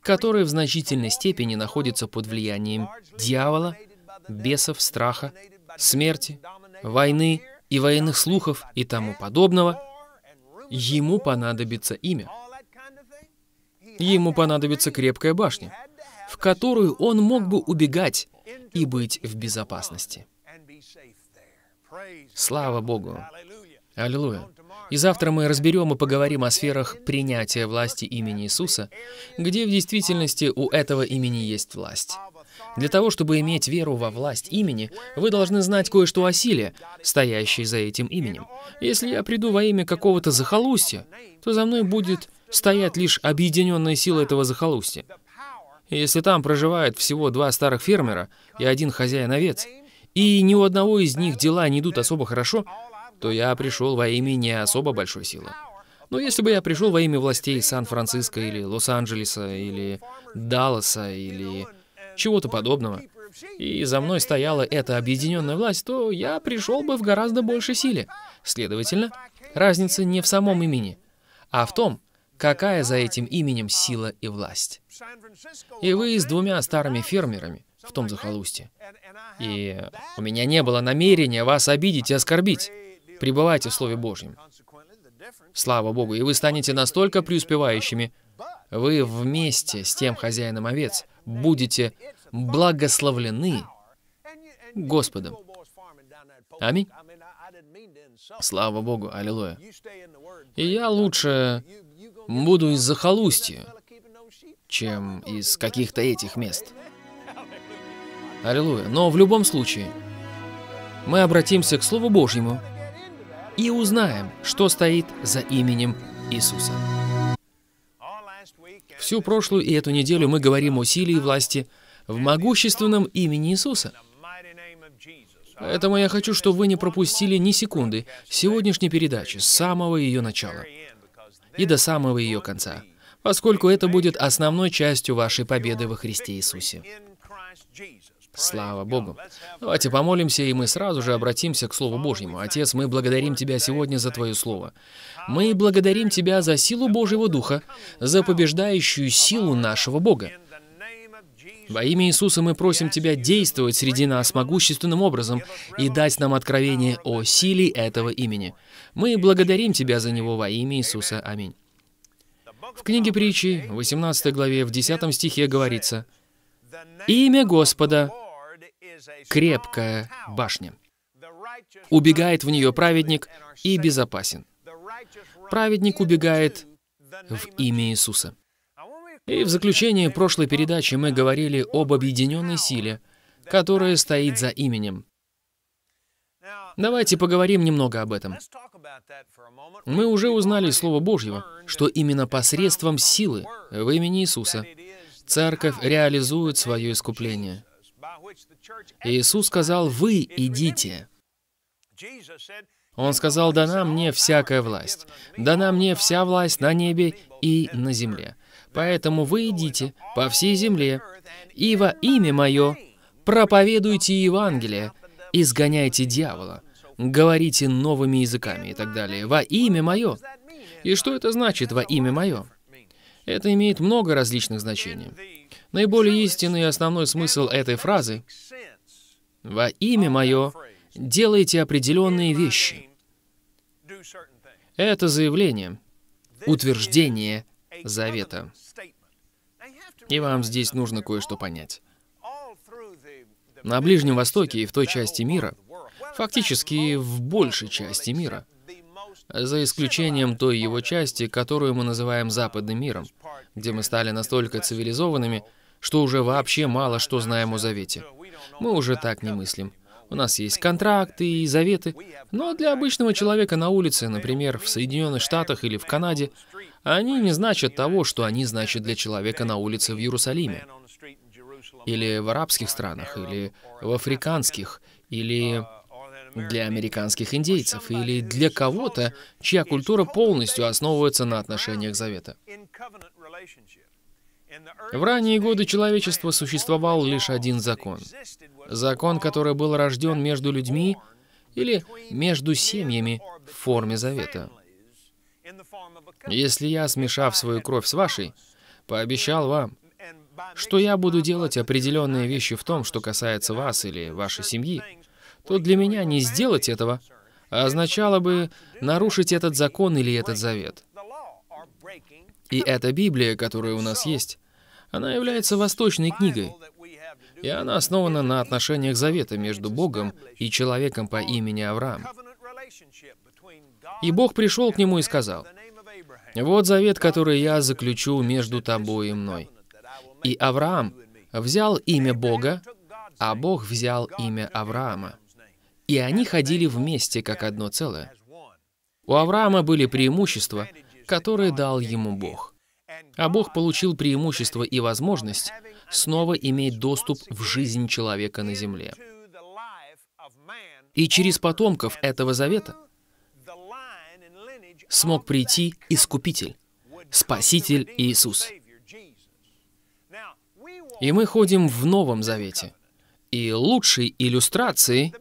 который в значительной степени находится под влиянием дьявола, бесов, страха, смерти, войны и военных слухов и тому подобного, ему понадобится имя. Ему понадобится крепкая башня, в которую он мог бы убегать и быть в безопасности. Слава Богу! Аллилуйя! И завтра мы разберем и поговорим о сферах принятия власти имени Иисуса, где в действительности у этого имени есть власть. Для того, чтобы иметь веру во власть имени, вы должны знать кое-что о силе, стоящей за этим именем. Если я приду во имя какого-то захолустья, то за мной будет стоять лишь объединенная сила этого захолустья. Если там проживает всего два старых фермера и один хозяин овец, и ни у одного из них дела не идут особо хорошо, то я пришел во имя не особо большой силы. Но если бы я пришел во имя властей Сан-Франциско или Лос-Анджелеса или Далласа или чего-то подобного, и за мной стояла эта объединенная власть, то я пришел бы в гораздо большей силе. Следовательно, разница не в самом имени, а в том, какая за этим именем сила и власть. И вы с двумя старыми фермерами в том захолустье. И у меня не было намерения вас обидеть и оскорбить. Пребывайте в Слове Божьем. Слава Богу, и вы станете настолько преуспевающими. Вы вместе с тем хозяином овец будете благословлены Господом. Аминь. Слава Богу, аллилуйя. И я лучше буду из захолустья, чем из каких-то этих мест. Аллилуйя. Но в любом случае, мы обратимся к Слову Божьему и узнаем, что стоит за именем Иисуса. Всю прошлую и эту неделю мы говорим о силе и власти в могущественном имени Иисуса. Поэтому я хочу, чтобы вы не пропустили ни секунды сегодняшней передачи с самого ее начала и до самого ее конца, поскольку это будет основной частью вашей победы во Христе Иисусе. Слава Богу. Давайте помолимся, и мы сразу же обратимся к Слову Божьему. Отец, мы благодарим Тебя сегодня за Твое Слово. Мы благодарим Тебя за силу Божьего Духа, за побеждающую силу нашего Бога. Во имя Иисуса мы просим Тебя действовать среди нас могущественным образом и дать нам откровение о силе этого имени. Мы благодарим Тебя за него во имя Иисуса. Аминь. В книге притчи, 18 главе, в 10 стихе говорится – Имя Господа — крепкая башня. Убегает в нее праведник и безопасен. Праведник убегает в имя Иисуса. И в заключение прошлой передачи мы говорили об объединенной силе, которая стоит за именем. Давайте поговорим немного об этом. Мы уже узнали из Слова Божьего, что именно посредством силы в имени Иисуса Церковь реализует свое искупление. Иисус сказал, «Вы идите». Он сказал, «Дана мне всякая власть. Дана мне вся власть на небе и на земле. Поэтому вы идите по всей земле и во имя Мое проповедуйте Евангелие, изгоняйте дьявола, говорите новыми языками и так далее. Во имя Мое». И что это значит «во имя Мое»? Это имеет много различных значений. Наиболее истинный и основной смысл этой фразы «Во имя мое делайте определенные вещи». Это заявление, утверждение завета. И вам здесь нужно кое-что понять. На Ближнем Востоке и в той части мира, фактически в большей части мира – за исключением той его части, которую мы называем западным миром, где мы стали настолько цивилизованными, что уже вообще мало что знаем о Завете. Мы уже так не мыслим. У нас есть контракты и заветы, но для обычного человека на улице, например, в Соединенных Штатах или в Канаде, они не значат того, что они значат для человека на улице в Иерусалиме, или в арабских странах, или в африканских, или для американских индейцев или для кого-то, чья культура полностью основывается на отношениях завета. В ранние годы человечества существовал лишь один закон. Закон, который был рожден между людьми или между семьями в форме завета. Если я, смешав свою кровь с вашей, пообещал вам, что я буду делать определенные вещи в том, что касается вас или вашей семьи, то для меня не сделать этого а означало бы нарушить этот закон или этот завет. И эта Библия, которая у нас есть, она является восточной книгой, и она основана на отношениях завета между Богом и человеком по имени Авраам. И Бог пришел к нему и сказал, «Вот завет, который я заключу между тобой и мной». И Авраам взял имя Бога, а Бог взял имя Авраама и они ходили вместе как одно целое. У Авраама были преимущества, которые дал ему Бог. А Бог получил преимущество и возможность снова иметь доступ в жизнь человека на земле. И через потомков этого завета смог прийти Искупитель, Спаситель Иисус. И мы ходим в Новом Завете. И лучшей иллюстрацией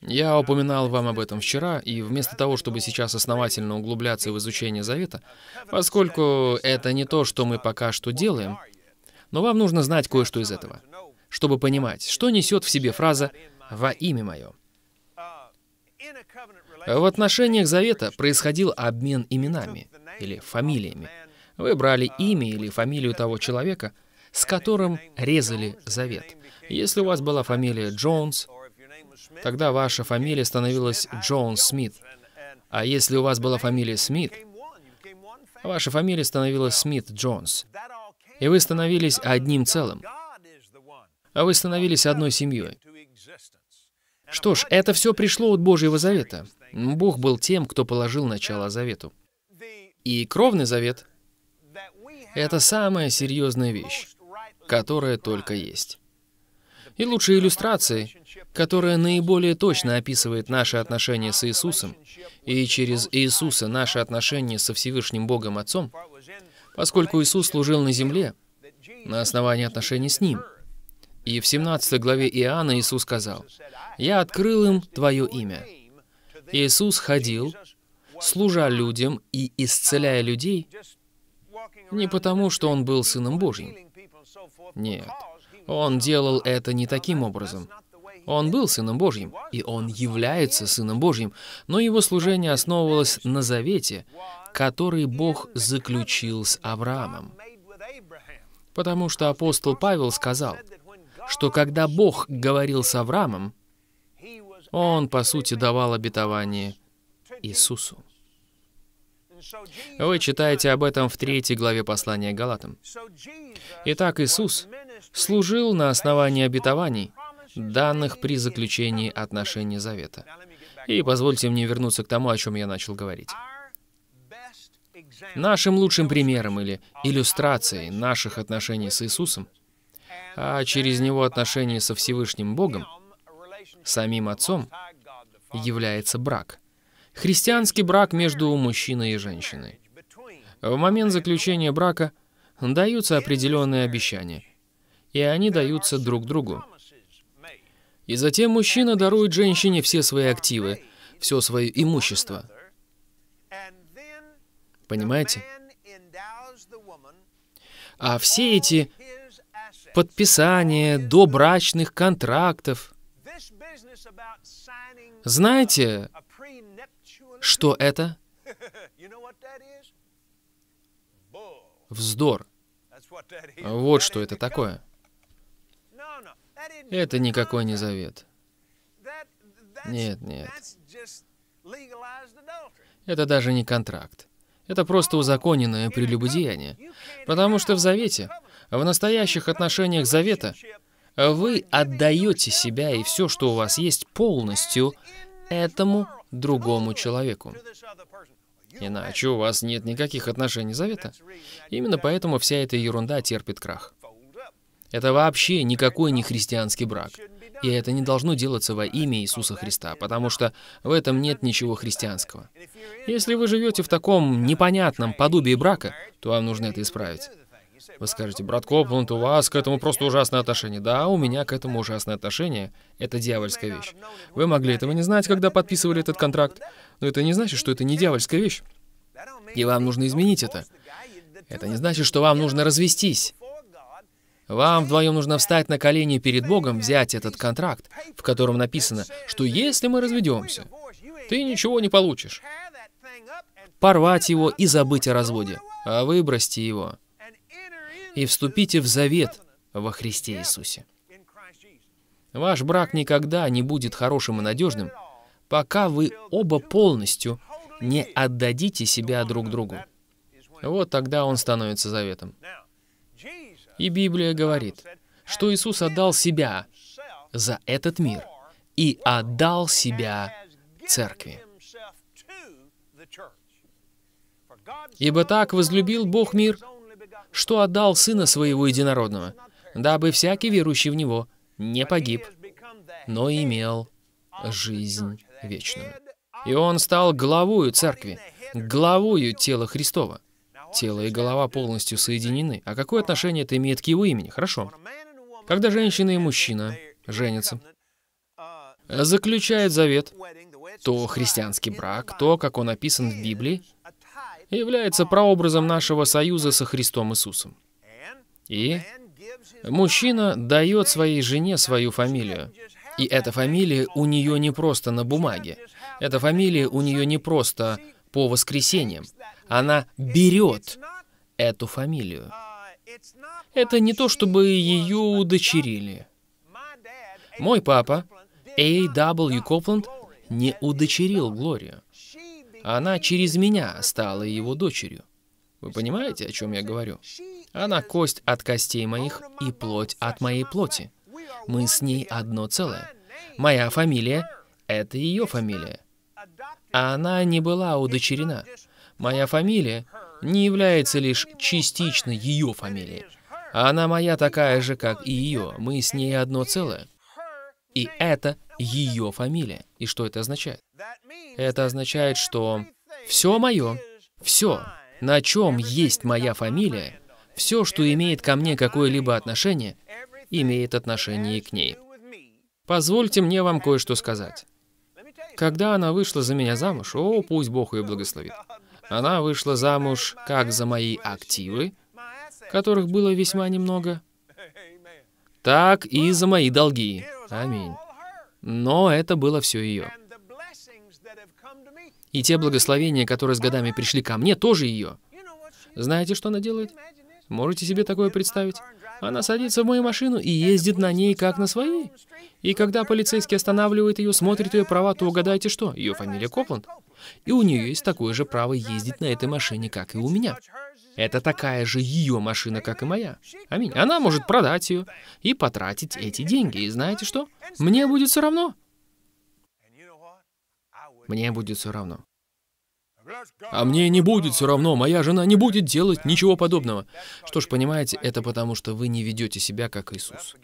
я упоминал вам об этом вчера, и вместо того, чтобы сейчас основательно углубляться в изучение Завета, поскольку это не то, что мы пока что делаем, но вам нужно знать кое-что из этого, чтобы понимать, что несет в себе фраза «во имя мое». В отношениях Завета происходил обмен именами или фамилиями. Вы брали имя или фамилию того человека, с которым резали Завет. Если у вас была фамилия Джонс, Тогда ваша фамилия становилась Джон Смит. А если у вас была фамилия Смит, ваша фамилия становилась Смит Джонс. И вы становились одним целым. А вы становились одной семьей. Что ж, это все пришло от Божьего Завета. Бог был тем, кто положил начало Завету. И кровный завет — это самая серьезная вещь, которая только есть. И лучшей иллюстрацией которая наиболее точно описывает наши отношения с Иисусом и через Иисуса наши отношения со Всевышним Богом Отцом, поскольку Иисус служил на земле на основании отношений с Ним. И в 17 главе Иоанна Иисус сказал, «Я открыл им Твое имя». Иисус ходил, служа людям и исцеляя людей, не потому, что Он был Сыном Божьим. Нет, Он делал это не таким образом. Он был Сыном Божьим, и он является Сыном Божьим, но его служение основывалось на завете, который Бог заключил с Авраамом. Потому что апостол Павел сказал, что когда Бог говорил с Авраамом, он, по сути, давал обетование Иисусу. Вы читаете об этом в третьей главе послания Галатам. Итак, Иисус служил на основании обетований, данных при заключении отношений завета. И позвольте мне вернуться к тому, о чем я начал говорить. Нашим лучшим примером или иллюстрацией наших отношений с Иисусом, а через него отношений со Всевышним Богом, самим Отцом, является брак. Христианский брак между мужчиной и женщиной. В момент заключения брака даются определенные обещания, и они даются друг другу. И затем мужчина дарует женщине все свои активы, все свое имущество. Понимаете? А все эти подписания добрачных контрактов... Знаете, что это? Вздор. Вот что это такое. Это никакой не завет. Нет, нет. Это даже не контракт. Это просто узаконенное прелюбодеяние. Потому что в завете, в настоящих отношениях завета, вы отдаете себя и все, что у вас есть, полностью этому другому человеку. Иначе у вас нет никаких отношений завета. Именно поэтому вся эта ерунда терпит крах. Это вообще никакой не христианский брак. И это не должно делаться во имя Иисуса Христа, потому что в этом нет ничего христианского. Если вы живете в таком непонятном подобии брака, то вам нужно это исправить. Вы скажете, брат Копланд, у вас к этому просто ужасное отношение. Да, у меня к этому ужасное отношение. Это дьявольская вещь. Вы могли этого не знать, когда подписывали этот контракт, но это не значит, что это не дьявольская вещь. И вам нужно изменить это. Это не значит, что вам нужно развестись. Вам вдвоем нужно встать на колени перед Богом, взять этот контракт, в котором написано, что если мы разведемся, ты ничего не получишь. Порвать его и забыть о разводе, а выбросьте его. И вступите в завет во Христе Иисусе. Ваш брак никогда не будет хорошим и надежным, пока вы оба полностью не отдадите себя друг другу. Вот тогда он становится заветом. И Библия говорит, что Иисус отдал себя за этот мир и отдал себя церкви. Ибо так возлюбил Бог мир, что отдал Сына Своего Единородного, дабы всякий верующий в Него не погиб, но имел жизнь вечную. И Он стал главою церкви, главою тела Христова. Тело и голова полностью соединены. А какое отношение это имеет к его имени? Хорошо. Когда женщина и мужчина женятся, заключает завет, то христианский брак, то, как он описан в Библии, является прообразом нашего союза со Христом Иисусом. И мужчина дает своей жене свою фамилию. И эта фамилия у нее не просто на бумаге. Эта фамилия у нее не просто по воскресеньям. Она берет эту фамилию. Это не то, чтобы ее удочерили. Мой папа, А.В. Копланд, не удочерил Глорию. Она через меня стала его дочерью. Вы понимаете, о чем я говорю? Она кость от костей моих и плоть от моей плоти. Мы с ней одно целое. Моя фамилия — это ее фамилия а она не была удочерена. Моя фамилия не является лишь частично ее фамилией. Она моя такая же, как и ее. Мы с ней одно целое. И это ее фамилия. И что это означает? Это означает, что все мое, все, на чем есть моя фамилия, все, что имеет ко мне какое-либо отношение, имеет отношение и к ней. Позвольте мне вам кое-что сказать. Когда она вышла за меня замуж, о, пусть Бог ее благословит, она вышла замуж как за мои активы, которых было весьма немного, так и за мои долги. Аминь. Но это было все ее. И те благословения, которые с годами пришли ко мне, тоже ее. Знаете, что она делает? Можете себе такое представить? Она садится в мою машину и ездит на ней, как на своей. И когда полицейский останавливает ее, смотрит ее права, то угадайте что? Ее фамилия Копланд. И у нее есть такое же право ездить на этой машине, как и у меня. Это такая же ее машина, как и моя. Аминь. Она может продать ее и потратить эти деньги. И знаете что? Мне будет все равно. Мне будет все равно. А мне не будет все равно, моя жена не будет делать ничего подобного. Что ж, понимаете, это потому, что вы не ведете себя как Иисус.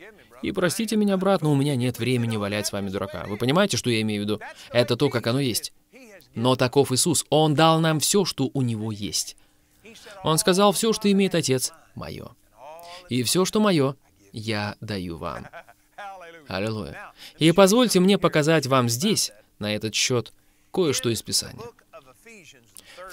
И простите меня, брат, но у меня нет времени валять с вами дурака. Вы понимаете, что я имею в виду? Это то, как оно есть. Но таков Иисус. Он дал нам все, что у Него есть. Он сказал, все, что имеет Отец, мое. И все, что мое, я даю вам. Аллилуйя. И позвольте мне показать вам здесь, на этот счет, кое-что из Писания.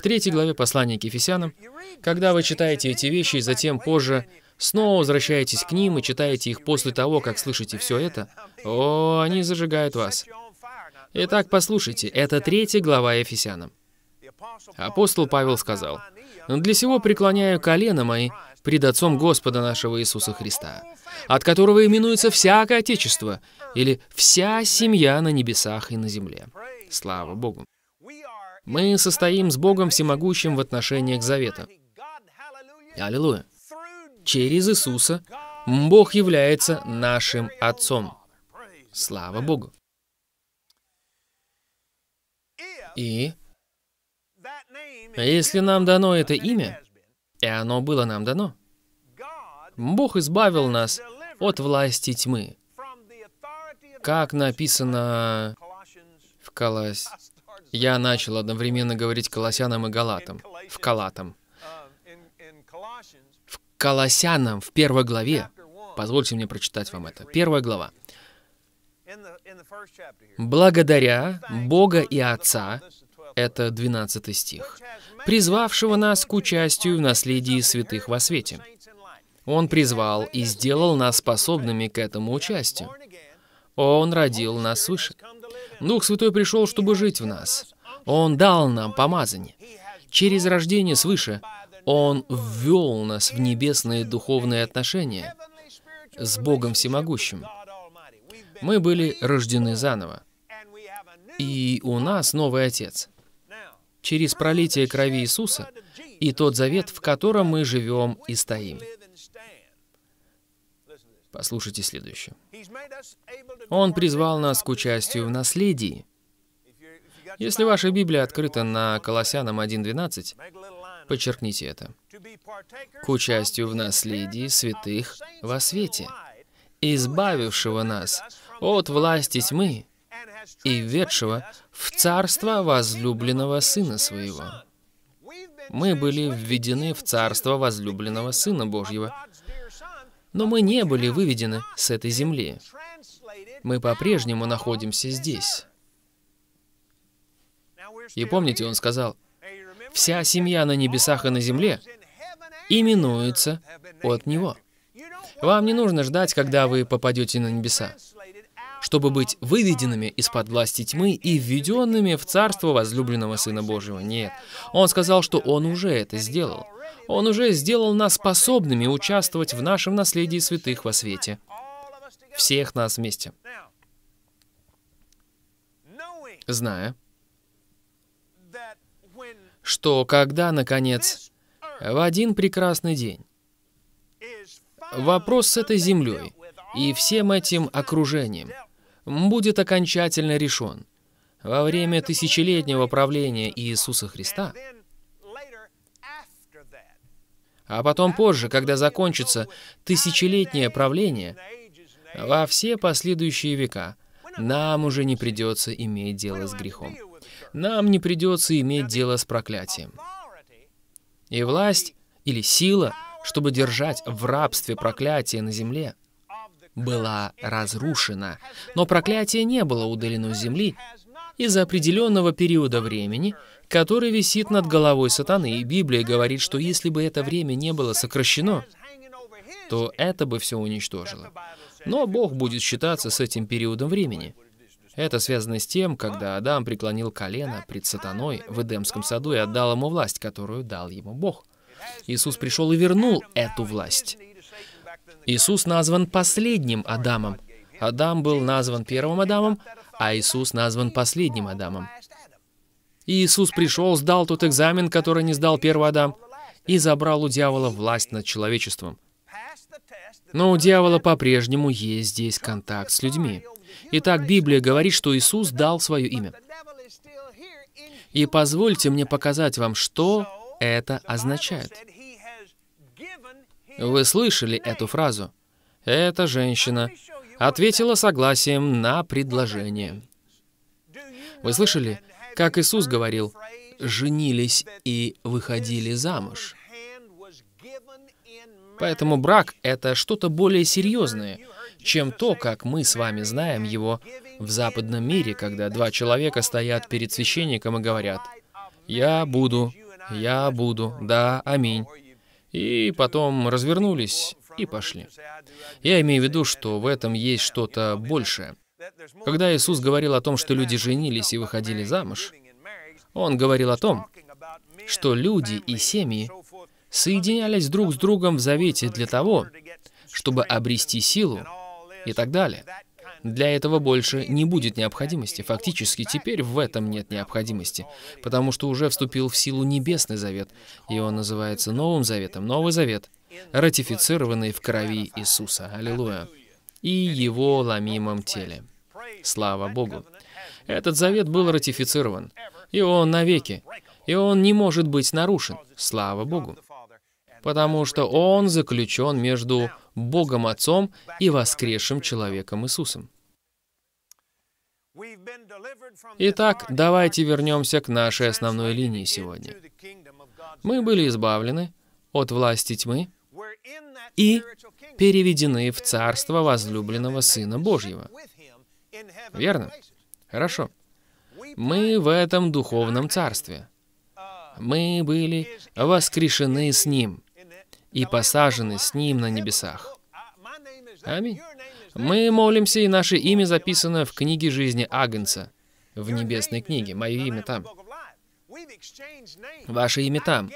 В третьей главе послания к Ефесянам, когда вы читаете эти вещи и затем позже снова возвращаетесь к ним и читаете их после того, как слышите все это, о, они зажигают вас. Итак, послушайте, это третья глава Ефесянам. Апостол Павел сказал, «Для сего преклоняю колено мои пред Отцом Господа нашего Иисуса Христа, от которого именуется всякое Отечество, или вся семья на небесах и на земле». Слава Богу! Мы состоим с Богом Всемогущим в отношениях завета. Аллилуйя. Через Иисуса Бог является нашим Отцом. Слава Богу. И если нам дано это имя, и оно было нам дано, Бог избавил нас от власти тьмы. Как написано в Колос... Я начал одновременно говорить колосянам и галатам. В Калатам. В Колосянам, в первой главе, позвольте мне прочитать вам это. Первая глава. «Благодаря Бога и Отца, это 12 стих, призвавшего нас к участию в наследии святых во свете. Он призвал и сделал нас способными к этому участию. Он родил нас свыше. Дух Святой пришел, чтобы жить в нас. Он дал нам помазание. Через рождение свыше Он ввел нас в небесные духовные отношения с Богом Всемогущим. Мы были рождены заново. И у нас новый Отец. Через пролитие крови Иисуса и тот завет, в котором мы живем и стоим. Послушайте следующее. Он призвал нас к участию в наследии. Если ваша Библия открыта на Колоссянам 1.12, подчеркните это. К участию в наследии святых во свете, избавившего нас от власти тьмы и ведшего в царство возлюбленного Сына Своего. Мы были введены в царство возлюбленного Сына Божьего, но мы не были выведены с этой земли. Мы по-прежнему находимся здесь. И помните, он сказал, «Вся семья на небесах и на земле именуется от Него». Вам не нужно ждать, когда вы попадете на небеса чтобы быть выведенными из-под власти тьмы и введенными в царство возлюбленного Сына Божьего. Нет, Он сказал, что Он уже это сделал. Он уже сделал нас способными участвовать в нашем наследии святых во свете. Всех нас вместе. Зная, что когда, наконец, в один прекрасный день вопрос с этой землей и всем этим окружением – будет окончательно решен. Во время тысячелетнего правления Иисуса Христа, а потом позже, когда закончится тысячелетнее правление, во все последующие века нам уже не придется иметь дело с грехом. Нам не придется иметь дело с проклятием. И власть или сила, чтобы держать в рабстве проклятие на земле – была разрушена. Но проклятие не было удалено с земли из-за определенного периода времени, который висит над головой сатаны. И Библия говорит, что если бы это время не было сокращено, то это бы все уничтожило. Но Бог будет считаться с этим периодом времени. Это связано с тем, когда Адам преклонил колено пред сатаной в Эдемском саду и отдал ему власть, которую дал ему Бог. Иисус пришел и вернул эту власть. Иисус назван последним Адамом. Адам был назван первым Адамом, а Иисус назван последним Адамом. И Иисус пришел, сдал тот экзамен, который не сдал первый Адам, и забрал у дьявола власть над человечеством. Но у дьявола по-прежнему есть здесь контакт с людьми. Итак, Библия говорит, что Иисус дал свое имя. И позвольте мне показать вам, что это означает. Вы слышали эту фразу? Эта женщина ответила согласием на предложение. Вы слышали, как Иисус говорил, «женились и выходили замуж». Поэтому брак — это что-то более серьезное, чем то, как мы с вами знаем его в западном мире, когда два человека стоят перед священником и говорят, «Я буду, я буду, да, аминь». И потом развернулись и пошли. Я имею в виду, что в этом есть что-то большее. Когда Иисус говорил о том, что люди женились и выходили замуж, Он говорил о том, что люди и семьи соединялись друг с другом в завете для того, чтобы обрести силу и так далее. Для этого больше не будет необходимости. Фактически теперь в этом нет необходимости, потому что уже вступил в силу Небесный Завет, и он называется Новым Заветом, Новый Завет, ратифицированный в крови Иисуса, аллилуйя, и его ломимом теле. Слава Богу! Этот завет был ратифицирован, и он навеки, и он не может быть нарушен, слава Богу, потому что он заключен между Богом Отцом и воскресшим человеком Иисусом. Итак, давайте вернемся к нашей основной линии сегодня. Мы были избавлены от власти тьмы и переведены в царство возлюбленного Сына Божьего. Верно? Хорошо. Мы в этом духовном царстве. Мы были воскрешены с Ним и посажены с Ним на небесах. Аминь. Мы молимся, и наше имя записано в книге жизни Агнца, в небесной книге. Мое имя там. Ваше имя там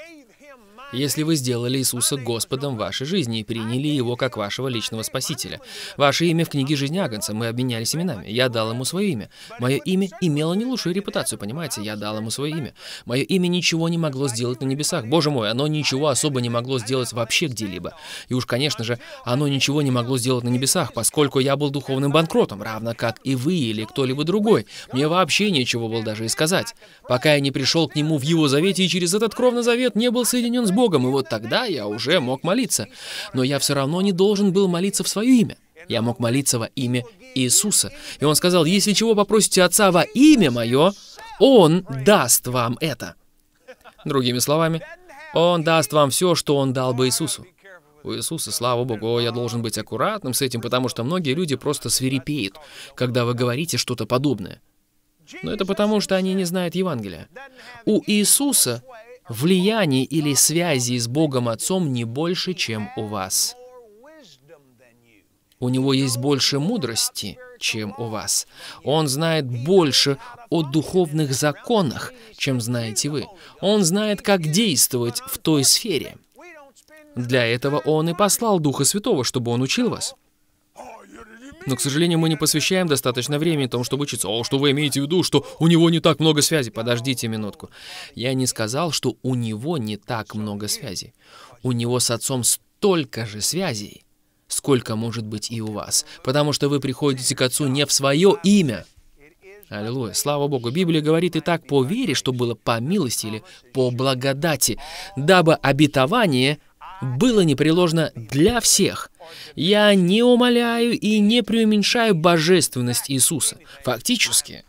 если вы сделали Иисуса Господом вашей жизни и приняли Его как вашего личного Спасителя. Ваше имя в книге жизни Агнца, мы обменялись именами, я дал ему свое имя. Мое имя имело не лучшую репутацию, понимаете, я дал ему свое имя. Мое имя ничего не могло сделать на небесах, боже мой, оно ничего особо не могло сделать вообще где-либо. И уж, конечно же, оно ничего не могло сделать на небесах, поскольку я был духовным банкротом, равно как и вы или кто-либо другой. Мне вообще нечего было даже и сказать. Пока я не пришел к нему в его завете и через этот кровный завет не был соединен с Богом, и вот тогда я уже мог молиться. Но я все равно не должен был молиться в свое имя. Я мог молиться во имя Иисуса. И он сказал, если чего попросите Отца во имя мое, Он даст вам это. Другими словами, Он даст вам все, что Он дал бы Иисусу. У Иисуса, слава Богу, я должен быть аккуратным с этим, потому что многие люди просто свирепеют, когда вы говорите что-то подобное. Но это потому, что они не знают Евангелия. У Иисуса влияние или связи с Богом Отцом не больше, чем у вас. У него есть больше мудрости, чем у вас. Он знает больше о духовных законах, чем знаете вы. Он знает, как действовать в той сфере. Для этого Он и послал Духа Святого, чтобы Он учил вас. Но, к сожалению, мы не посвящаем достаточно времени тому, чтобы учиться. О, что вы имеете в виду, что у него не так много связей? Подождите минутку. Я не сказал, что у него не так много связей. У него с отцом столько же связей, сколько может быть и у вас. Потому что вы приходите к отцу не в свое имя. Аллилуйя. Слава Богу. Библия говорит и так по вере, что было по милости или по благодати, дабы обетование было непреложно для всех – я не умоляю и не преуменьшаю божественность Иисуса. Фактически,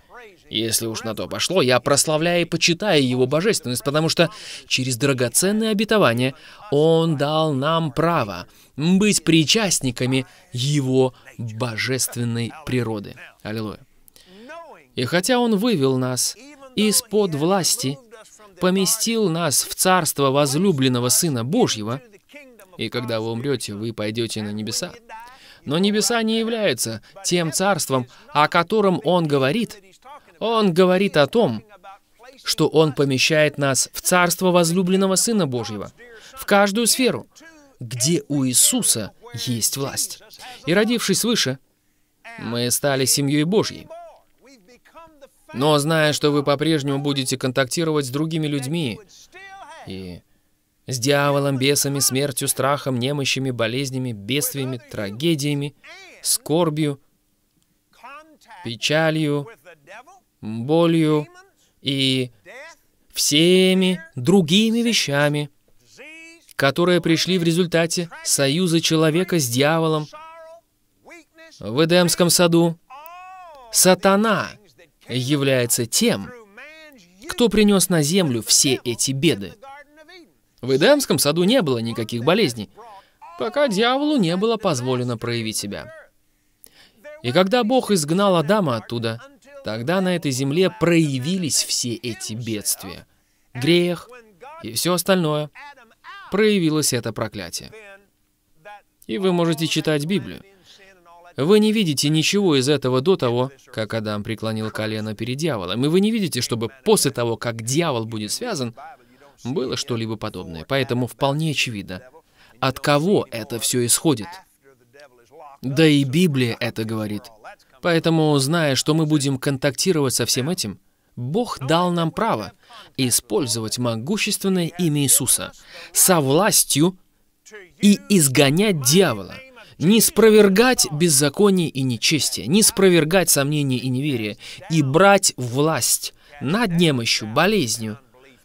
если уж на то пошло, я прославляю и почитаю Его божественность, потому что через драгоценное обетование Он дал нам право быть причастниками Его божественной природы. Аллилуйя. И хотя Он вывел нас из-под власти, поместил нас в царство возлюбленного Сына Божьего — и когда вы умрете, вы пойдете на небеса. Но небеса не являются тем царством, о котором он говорит. Он говорит о том, что он помещает нас в царство возлюбленного Сына Божьего, в каждую сферу, где у Иисуса есть власть. И родившись свыше, мы стали семьей Божьей. Но зная, что вы по-прежнему будете контактировать с другими людьми, и с дьяволом, бесами, смертью, страхом, немощами, болезнями, бедствиями, трагедиями, скорбью, печалью, болью и всеми другими вещами, которые пришли в результате союза человека с дьяволом в Эдемском саду. Сатана является тем, кто принес на землю все эти беды. В Эдемском саду не было никаких болезней, пока дьяволу не было позволено проявить себя. И когда Бог изгнал Адама оттуда, тогда на этой земле проявились все эти бедствия. Грех и все остальное. Проявилось это проклятие. И вы можете читать Библию. Вы не видите ничего из этого до того, как Адам преклонил колено перед дьяволом. И вы не видите, чтобы после того, как дьявол будет связан, было что-либо подобное. Поэтому вполне очевидно, от кого это все исходит. Да и Библия это говорит. Поэтому, зная, что мы будем контактировать со всем этим, Бог дал нам право использовать могущественное имя Иисуса со властью и изгонять дьявола, не спровергать беззаконие и нечестие, не спровергать сомнения и неверие, и брать власть над немощью, болезнью,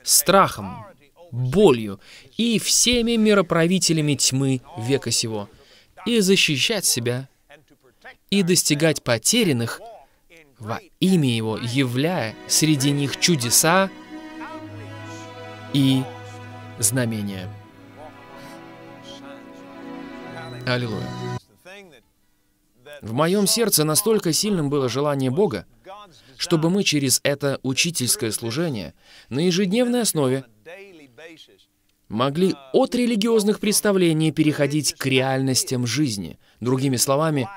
страхом, болью и всеми мироправителями тьмы века сего, и защищать себя, и достигать потерянных во имя Его, являя среди них чудеса и знамения. Аллилуйя. В моем сердце настолько сильным было желание Бога, чтобы мы через это учительское служение на ежедневной основе могли от религиозных представлений переходить к реальностям жизни. Другими словами,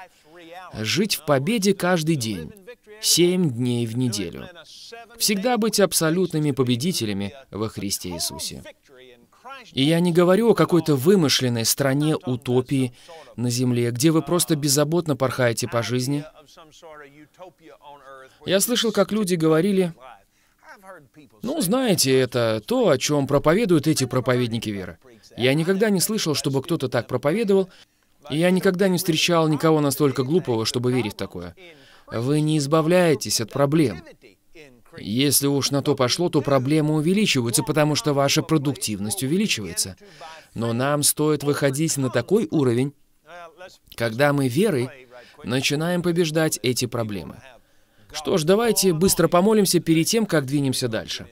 жить в победе каждый день, семь дней в неделю. Всегда быть абсолютными победителями во Христе Иисусе. И я не говорю о какой-то вымышленной стране утопии на Земле, где вы просто беззаботно порхаете по жизни, я слышал, как люди говорили, ну, знаете, это то, о чем проповедуют эти проповедники веры. Я никогда не слышал, чтобы кто-то так проповедовал, и я никогда не встречал никого настолько глупого, чтобы верить в такое. Вы не избавляетесь от проблем. Если уж на то пошло, то проблемы увеличиваются, потому что ваша продуктивность увеличивается. Но нам стоит выходить на такой уровень, когда мы верой начинаем побеждать эти проблемы. Что ж, давайте быстро помолимся перед тем, как двинемся дальше.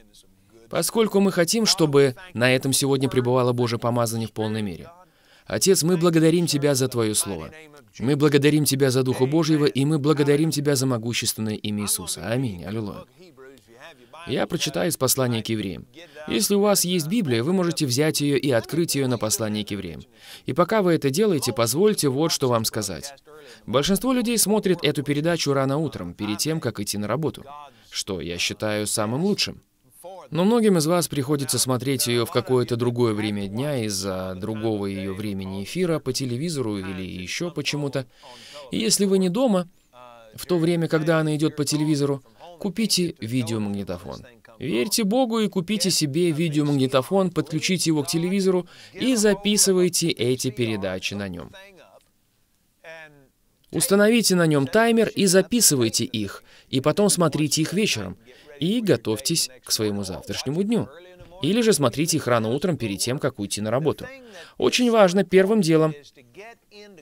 Поскольку мы хотим, чтобы на этом сегодня пребывало Божье помазание в полной мере. Отец, мы благодарим Тебя за Твое Слово. Мы благодарим Тебя за Духа Божьего, и мы благодарим Тебя за могущественное имя Иисуса. Аминь. Аллилуйя. Я прочитаю из послания к евреям. Если у вас есть Библия, вы можете взять ее и открыть ее на послание к евреям. И пока вы это делаете, позвольте вот что вам сказать. Большинство людей смотрит эту передачу рано утром, перед тем, как идти на работу, что я считаю самым лучшим. Но многим из вас приходится смотреть ее в какое-то другое время дня из-за другого ее времени эфира по телевизору или еще почему-то. И если вы не дома, в то время, когда она идет по телевизору, купите видеомагнитофон. Верьте Богу и купите себе видеомагнитофон, подключите его к телевизору и записывайте эти передачи на нем. Установите на нем таймер и записывайте их, и потом смотрите их вечером, и готовьтесь к своему завтрашнему дню. Или же смотрите их рано утром перед тем, как уйти на работу. Очень важно первым делом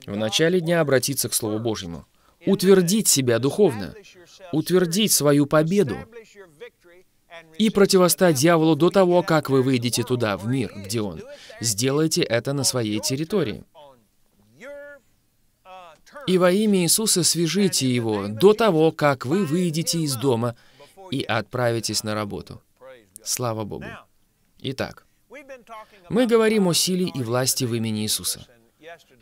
в начале дня обратиться к Слову Божьему. Утвердить себя духовно. Утвердить свою победу. И противостать дьяволу до того, как вы выйдете туда, в мир, где он. Сделайте это на своей территории. И во имя Иисуса свяжите его до того, как вы выйдете из дома и отправитесь на работу. Слава Богу. Итак, мы говорим о силе и власти в имени Иисуса.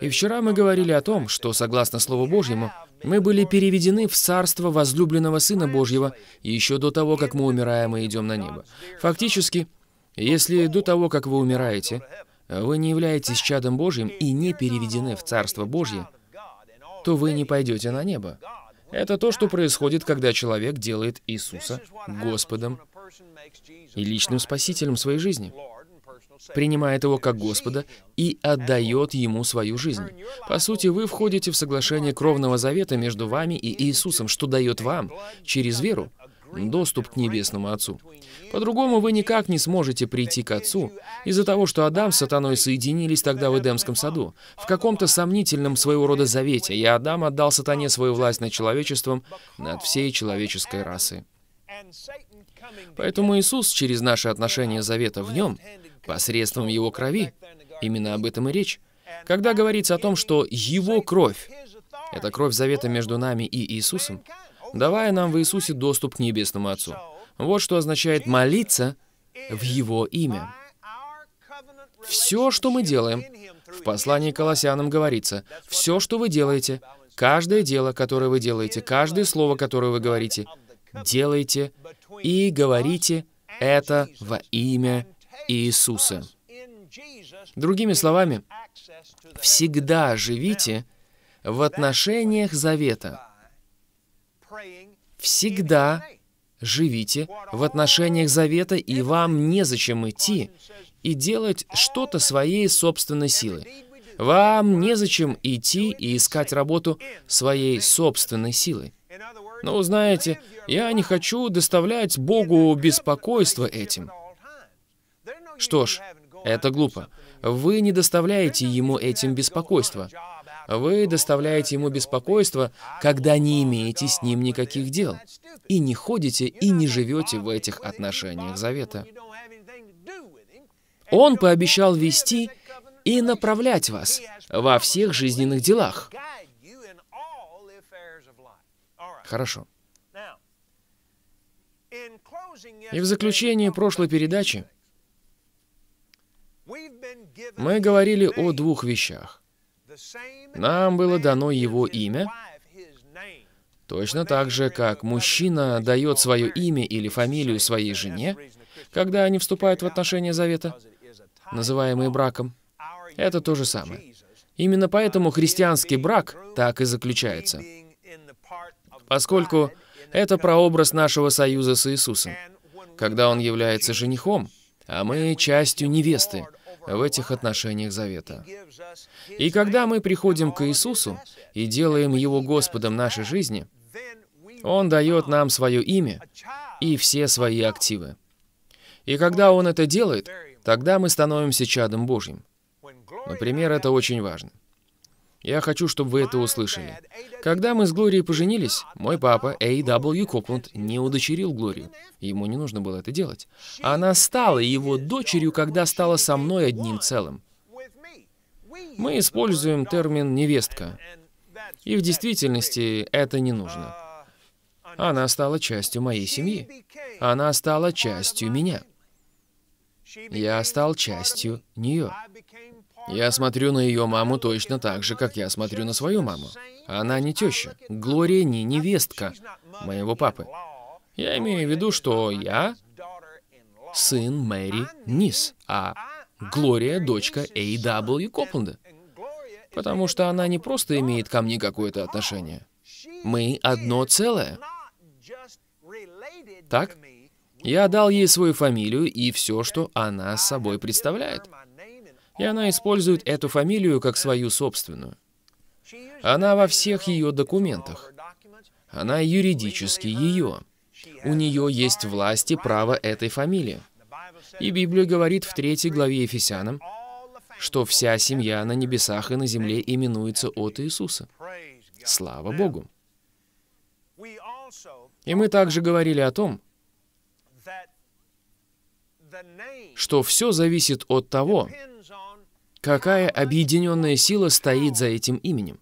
И вчера мы говорили о том, что, согласно Слову Божьему, мы были переведены в царство возлюбленного Сына Божьего еще до того, как мы умираем и идем на небо. Фактически, если до того, как вы умираете, вы не являетесь чадом Божьим и не переведены в Царство Божье, то вы не пойдете на небо. Это то, что происходит, когда человек делает Иисуса Господом и личным спасителем своей жизни принимает его как Господа и отдает ему свою жизнь. По сути, вы входите в соглашение кровного завета между вами и Иисусом, что дает вам, через веру, доступ к Небесному Отцу. По-другому вы никак не сможете прийти к Отцу из-за того, что Адам с сатаной соединились тогда в Эдемском саду, в каком-то сомнительном своего рода завете, и Адам отдал сатане свою власть над человечеством, над всей человеческой расой. Поэтому Иисус через наше отношение завета в Нем, посредством Его крови, именно об этом и речь, когда говорится о том, что Его кровь, это кровь завета между нами и Иисусом, давая нам в Иисусе доступ к Небесному Отцу. Вот что означает молиться в Его имя. Все, что мы делаем, в послании к Колоссянам говорится, все, что вы делаете, каждое дело, которое вы делаете, каждое слово, которое вы говорите, делайте и говорите это во имя Иисуса. Другими словами, всегда живите в отношениях завета. Всегда живите в отношениях завета, и вам незачем идти и делать что-то своей собственной силы. Вам незачем идти и искать работу своей собственной силы. Но, знаете, я не хочу доставлять Богу беспокойство этим. Что ж, это глупо. Вы не доставляете Ему этим беспокойства. Вы доставляете ему беспокойство, когда не имеете с ним никаких дел, и не ходите и не живете в этих отношениях завета. Он пообещал вести и направлять вас во всех жизненных делах. Хорошо. И в заключение прошлой передачи мы говорили о двух вещах. Нам было дано его имя, точно так же, как мужчина дает свое имя или фамилию своей жене, когда они вступают в отношения завета, называемые браком. Это то же самое. Именно поэтому христианский брак так и заключается. Поскольку это прообраз нашего союза с Иисусом, когда Он является женихом, а мы частью невесты — в этих отношениях завета. И когда мы приходим к Иисусу и делаем Его Господом нашей жизни, Он дает нам свое имя и все свои активы. И когда Он это делает, тогда мы становимся чадом Божьим. Например, это очень важно. Я хочу, чтобы вы это услышали. Когда мы с Глорией поженились, мой папа, А.В. Копланд, e не удочерил Глорию. Ему не нужно было это делать. Она стала его дочерью, когда стала со мной одним целым. Мы используем термин «невестка». И в действительности это не нужно. Она стала частью моей семьи. Она стала частью меня. Я стал частью нее. Я смотрю на ее маму точно так же, как я смотрю на свою маму. Она не теща. Глория не невестка моего папы. Я имею в виду, что я сын Мэри Нис, а Глория — дочка А.В. Копленда. Потому что она не просто имеет ко мне какое-то отношение. Мы одно целое. Так? Я дал ей свою фамилию и все, что она собой представляет. И она использует эту фамилию как свою собственную. Она во всех ее документах. Она юридически ее. У нее есть власть и право этой фамилии. И Библия говорит в 3 главе Ефесянам, что вся семья на небесах и на земле именуется от Иисуса. Слава Богу! И мы также говорили о том, что все зависит от того, Какая объединенная сила стоит за этим именем?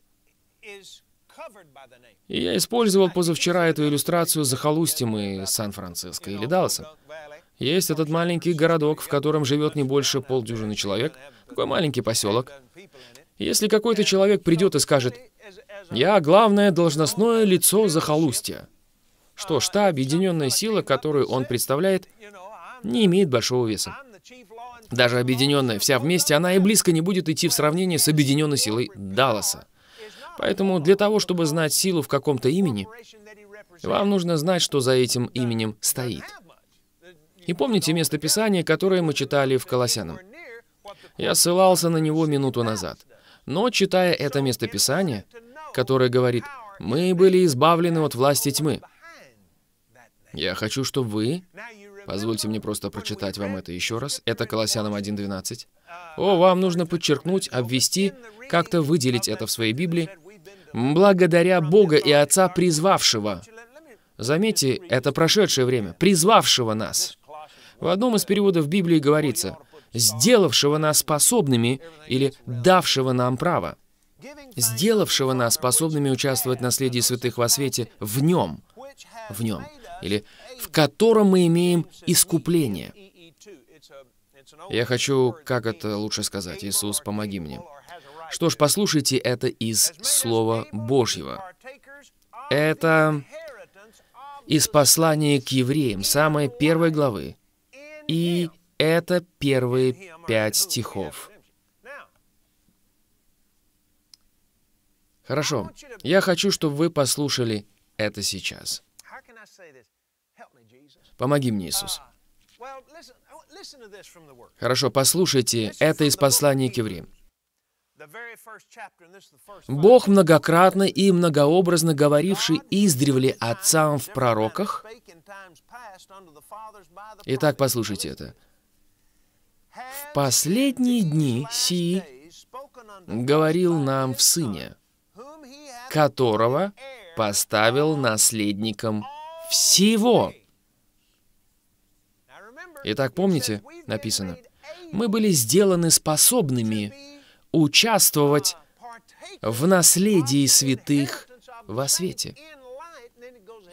я использовал позавчера эту иллюстрацию захолустьем и Сан-Франциско или Далласа. Есть этот маленький городок, в котором живет не больше полдюжины человек, такой маленький поселок. Если какой-то человек придет и скажет, «Я главное должностное лицо захолустья», что ж, та объединенная сила, которую он представляет, не имеет большого веса. Даже объединенная вся вместе, она и близко не будет идти в сравнении с объединенной силой Далласа. Поэтому для того, чтобы знать силу в каком-то имени, вам нужно знать, что за этим именем стоит. И помните место Писания, которое мы читали в Колоссянам? Я ссылался на него минуту назад. Но, читая это место Писания, которое говорит, «Мы были избавлены от власти тьмы», я хочу, чтобы вы Позвольте мне просто прочитать вам это еще раз. Это Колоссянам 1.12. «О, вам нужно подчеркнуть, обвести, как-то выделить это в своей Библии. Благодаря Бога и Отца, призвавшего». Заметьте, это прошедшее время. «Призвавшего нас». В одном из переводов Библии говорится «сделавшего нас способными» или «давшего нам право» сделавшего нас способными участвовать в наследии святых во свете в Нем, в Нем, или в котором мы имеем искупление. Я хочу, как это лучше сказать, Иисус, помоги мне. Что ж, послушайте это из Слова Божьего. Это из послания к евреям, самой первой главы. И это первые пять стихов. Хорошо, я хочу, чтобы вы послушали это сейчас. Помоги мне, Иисус. А, oh, Хорошо, послушайте это из послания к евреям. Бог, многократно и многообразно говоривший издревле отцам в пророках... Итак, послушайте это. «В последние дни сии говорил нам в Сыне, которого поставил наследником всего». Итак, помните, написано, мы были сделаны способными участвовать в наследии святых во свете.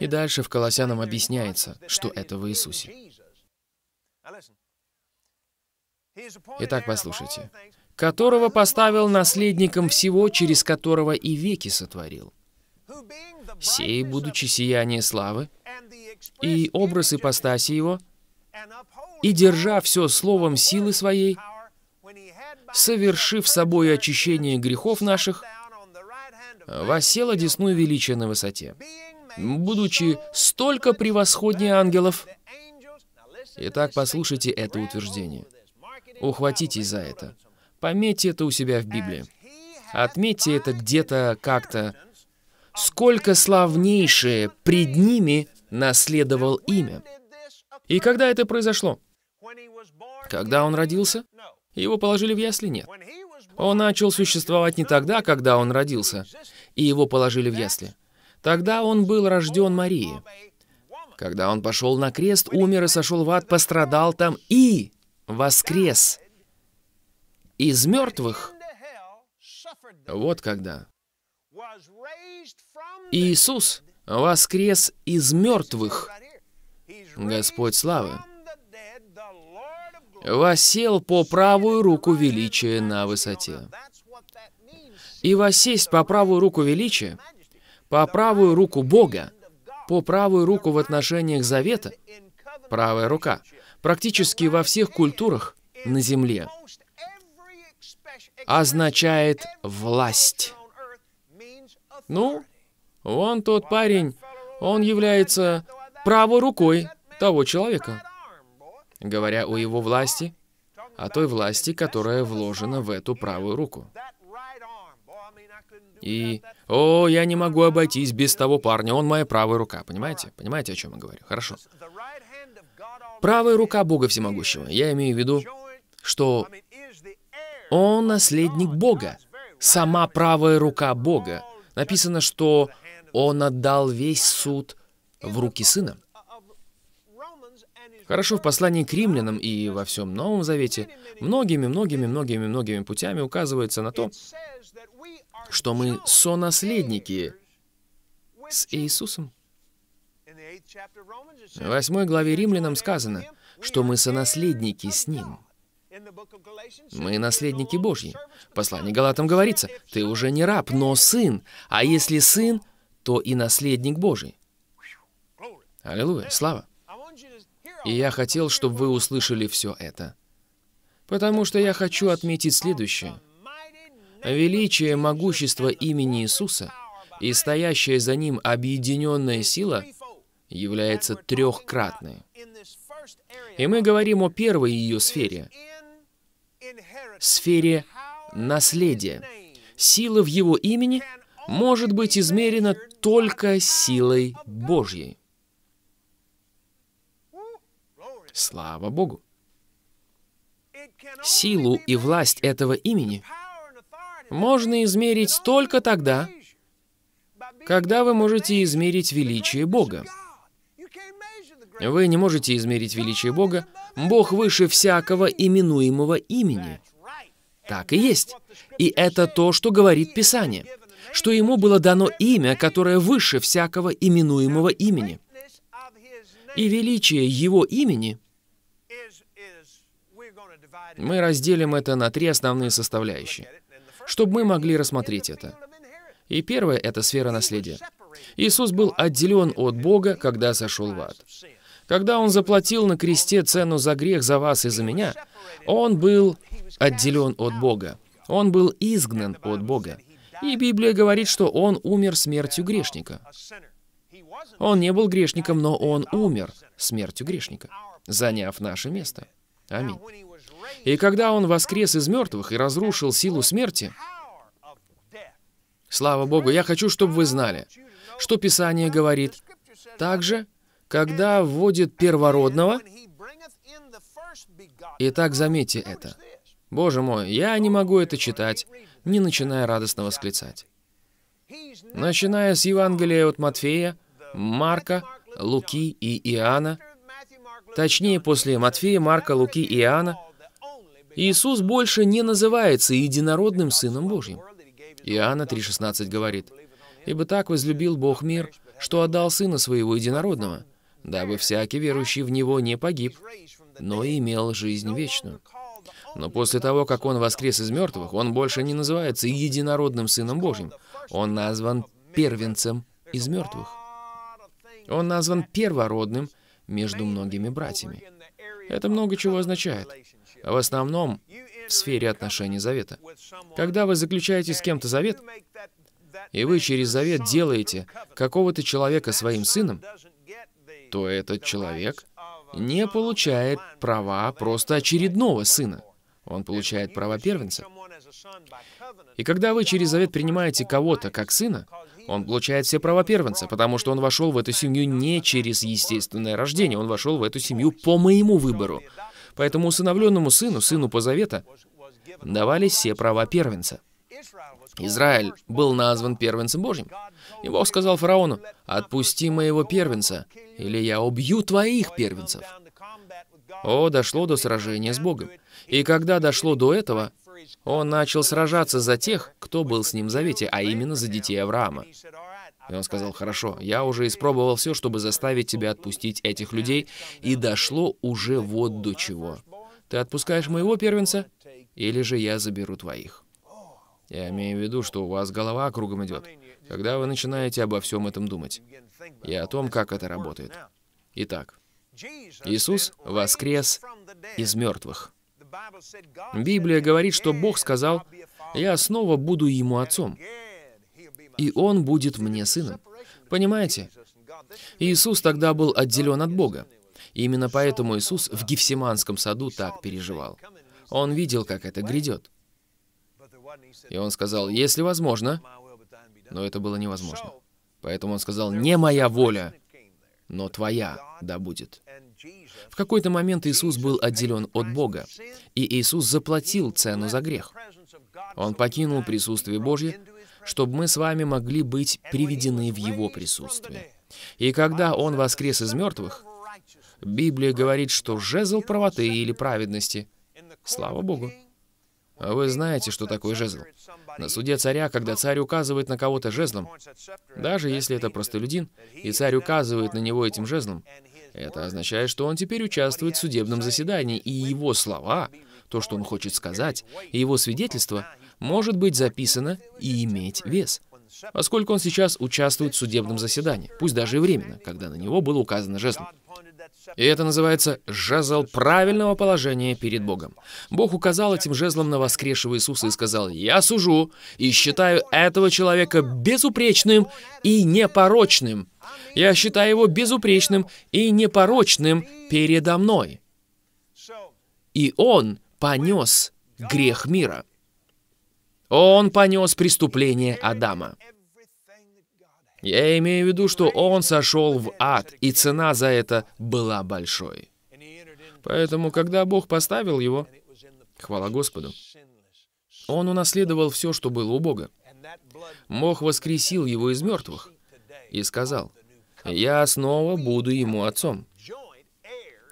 И дальше в Колоссянам объясняется, что это в Иисусе. Итак, послушайте. «Которого поставил наследником всего, через которого и веки сотворил. Сей, будучи сияние славы, и образ ипостаси его, и, держа все словом силы своей, совершив собой очищение грехов наших, восел одесную величие на высоте, будучи столько превосходнее ангелов. Итак, послушайте это утверждение. Ухватитесь за это. Пометьте это у себя в Библии. Отметьте это где-то как-то. Сколько славнейшее пред ними наследовал имя. И когда это произошло? Когда он родился? Его положили в ясли? Нет. Он начал существовать не тогда, когда он родился, и его положили в ясли. Тогда он был рожден Марии. Когда он пошел на крест, умер и сошел в ад, пострадал там и воскрес из мертвых. Вот когда. Иисус воскрес из мертвых. Господь славы. Восел по правую руку величия на высоте. И восесть по правую руку величия, по правую руку Бога, по правую руку в отношениях завета, правая рука, практически во всех культурах на земле означает власть. Ну, вон тот парень, он является правой рукой того человека говоря о его власти, о той власти, которая вложена в эту правую руку. И, о, я не могу обойтись без того парня, он моя правая рука, понимаете? Понимаете, о чем я говорю? Хорошо. Правая рука Бога Всемогущего. Я имею в виду, что он наследник Бога. Сама правая рука Бога. Написано, что он отдал весь суд в руки сына. Хорошо, в послании к римлянам и во всем Новом Завете многими-многими-многими-многими путями указывается на то, что мы сонаследники с Иисусом. В 8 главе римлянам сказано, что мы сонаследники с Ним. Мы наследники Божьи. Послание Галатам говорится, ты уже не раб, но сын. А если сын, то и наследник Божий. Аллилуйя, слава. И я хотел, чтобы вы услышали все это. Потому что я хочу отметить следующее. Величие могущество имени Иисуса и стоящая за ним объединенная сила является трехкратной. И мы говорим о первой ее сфере. Сфере наследия. Сила в его имени может быть измерена только силой Божьей. Слава Богу! Силу и власть этого имени можно измерить только тогда, когда вы можете измерить величие Бога. Вы не можете измерить величие Бога. Бог выше всякого именуемого имени. Так и есть. И это то, что говорит Писание, что ему было дано имя, которое выше всякого именуемого имени. И величие его имени мы разделим это на три основные составляющие, чтобы мы могли рассмотреть это. И первое — это сфера наследия. Иисус был отделен от Бога, когда сошел в ад. Когда Он заплатил на кресте цену за грех за вас и за меня, Он был отделен от Бога. Он был изгнан от Бога. И Библия говорит, что Он умер смертью грешника. Он не был грешником, но Он умер смертью грешника, заняв наше место. Аминь. И когда Он воскрес из мертвых и разрушил силу смерти, слава Богу, я хочу, чтобы вы знали, что Писание говорит. Также, когда вводит первородного, Итак, заметьте это. Боже мой, я не могу это читать, не начиная радостно восклицать. Начиная с Евангелия от Матфея, Марка, Луки и Иоанна, точнее после Матфея, Марка, Луки и Иоанна, Иисус больше не называется единородным Сыном Божьим. Иоанна 3,16 говорит, «Ибо так возлюбил Бог мир, что отдал Сына Своего Единородного, дабы всякий верующий в Него не погиб, но имел жизнь вечную». Но после того, как Он воскрес из мертвых, Он больше не называется единородным Сыном Божьим. Он назван первенцем из мертвых. Он назван первородным между многими братьями. Это много чего означает. А в основном в сфере отношений завета. Когда вы заключаете с кем-то завет, и вы через завет делаете какого-то человека своим сыном, то этот человек не получает права просто очередного сына. Он получает права первенца. И когда вы через завет принимаете кого-то как сына, он получает все права первенца, потому что он вошел в эту семью не через естественное рождение, он вошел в эту семью по моему выбору. Поэтому усыновленному сыну, сыну по завета, давали все права первенца. Израиль был назван первенцем Божьим. И Бог сказал фараону, «Отпусти моего первенца, или я убью твоих первенцев». О, дошло до сражения с Богом. И когда дошло до этого, он начал сражаться за тех, кто был с ним в завете, а именно за детей Авраама. И он сказал, хорошо, я уже испробовал все, чтобы заставить тебя отпустить этих людей, и дошло уже вот до чего. Ты отпускаешь моего первенца, или же я заберу твоих. Я имею в виду, что у вас голова кругом идет, когда вы начинаете обо всем этом думать, и о том, как это работает. Итак, Иисус воскрес из мертвых. Библия говорит, что Бог сказал, «Я снова буду Ему Отцом» и он будет мне сыном. Понимаете? Иисус тогда был отделен от Бога. И именно поэтому Иисус в Гефсиманском саду так переживал. Он видел, как это грядет. И он сказал, если возможно, но это было невозможно. Поэтому он сказал, не моя воля, но твоя да будет. В какой-то момент Иисус был отделен от Бога, и Иисус заплатил цену за грех. Он покинул присутствие Божье чтобы мы с вами могли быть приведены в Его присутствие. И когда Он воскрес из мертвых, Библия говорит, что жезл правоты или праведности. Слава Богу. Вы знаете, что такое жезл. На суде царя, когда царь указывает на кого-то жезлом, даже если это простолюдин, и царь указывает на него этим жезлом, это означает, что он теперь участвует в судебном заседании, и его слова, то, что он хочет сказать, и его свидетельство — может быть записано и иметь вес, поскольку он сейчас участвует в судебном заседании, пусть даже и временно, когда на него было указано жезл. И это называется «жезл правильного положения перед Богом». Бог указал этим жезлом на воскресшего Иисуса и сказал, «Я сужу и считаю этого человека безупречным и непорочным. Я считаю его безупречным и непорочным передо мной». И он понес грех мира. Он понес преступление Адама. Я имею в виду, что он сошел в ад, и цена за это была большой. Поэтому, когда Бог поставил его, хвала Господу, он унаследовал все, что было у Бога. Бог воскресил его из мертвых и сказал, «Я снова буду ему отцом».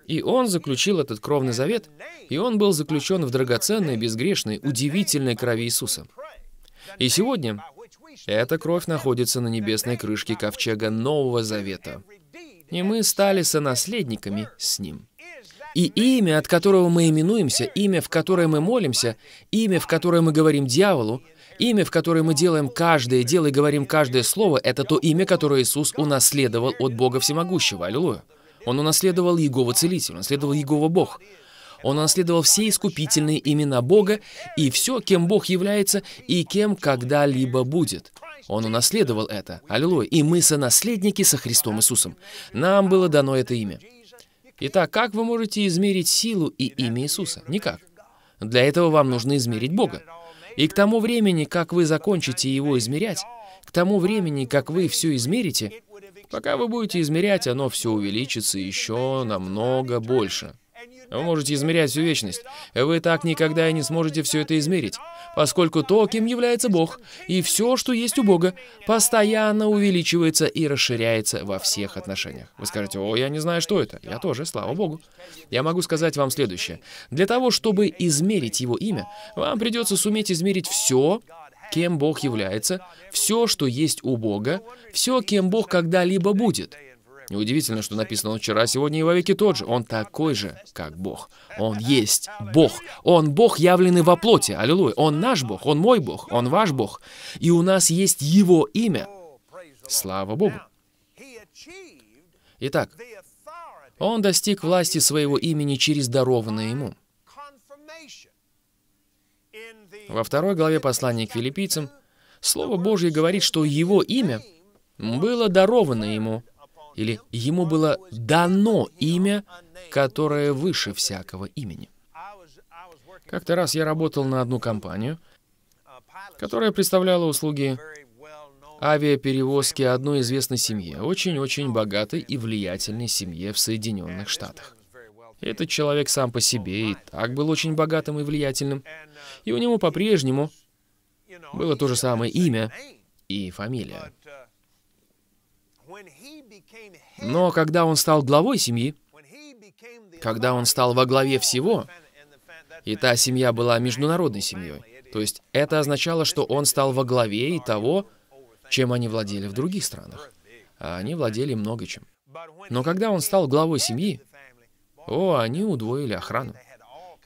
И он заключил этот кровный завет, и он был заключен в драгоценной, безгрешной, удивительной крови Иисуса. И сегодня эта кровь находится на небесной крышке ковчега Нового Завета. И мы стали сонаследниками с Ним. И имя, от которого мы именуемся, имя, в которое мы молимся, имя, в которое мы говорим дьяволу, имя, в которое мы делаем каждое дело и говорим каждое слово, это то имя, которое Иисус унаследовал от Бога Всемогущего. Аллилуйя. Он унаследовал Егова Целитель, унаследовал Егова Бог. Он унаследовал все искупительные имена Бога и все, кем Бог является и кем когда-либо будет. Он унаследовал это. Аллилуйя. И мы сонаследники со Христом Иисусом. Нам было дано это имя. Итак, как вы можете измерить силу и имя Иисуса? Никак. Для этого вам нужно измерить Бога. И к тому времени, как вы закончите его измерять, к тому времени, как вы все измерите, Пока вы будете измерять, оно все увеличится еще намного больше. Вы можете измерять всю вечность. Вы так никогда и не сможете все это измерить, поскольку то, кем является Бог, и все, что есть у Бога, постоянно увеличивается и расширяется во всех отношениях. Вы скажете, о, я не знаю, что это. Я тоже, слава Богу. Я могу сказать вам следующее. Для того, чтобы измерить Его имя, вам придется суметь измерить все, кем Бог является, все, что есть у Бога, все, кем Бог когда-либо будет. Неудивительно, что написано «Он вчера, сегодня и вовеки тот же». Он такой же, как Бог. Он есть Бог. Он Бог, явленный во плоти. Аллилуйя. Он наш Бог, Он мой Бог, Он ваш Бог. И у нас есть Его имя. Слава Богу. Итак, Он достиг власти своего имени через дарованное Ему. Во второй главе послания к филиппийцам Слово Божье говорит, что его имя было даровано ему, или ему было дано имя, которое выше всякого имени. Как-то раз я работал на одну компанию, которая представляла услуги авиаперевозки одной известной семье, очень-очень богатой и влиятельной семье в Соединенных Штатах. Этот человек сам по себе и так был очень богатым и влиятельным. И у него по-прежнему было то же самое имя и фамилия. Но когда он стал главой семьи, когда он стал во главе всего, и та семья была международной семьей, то есть это означало, что он стал во главе и того, чем они владели в других странах. А они владели много чем. Но когда он стал главой семьи, о, они удвоили охрану.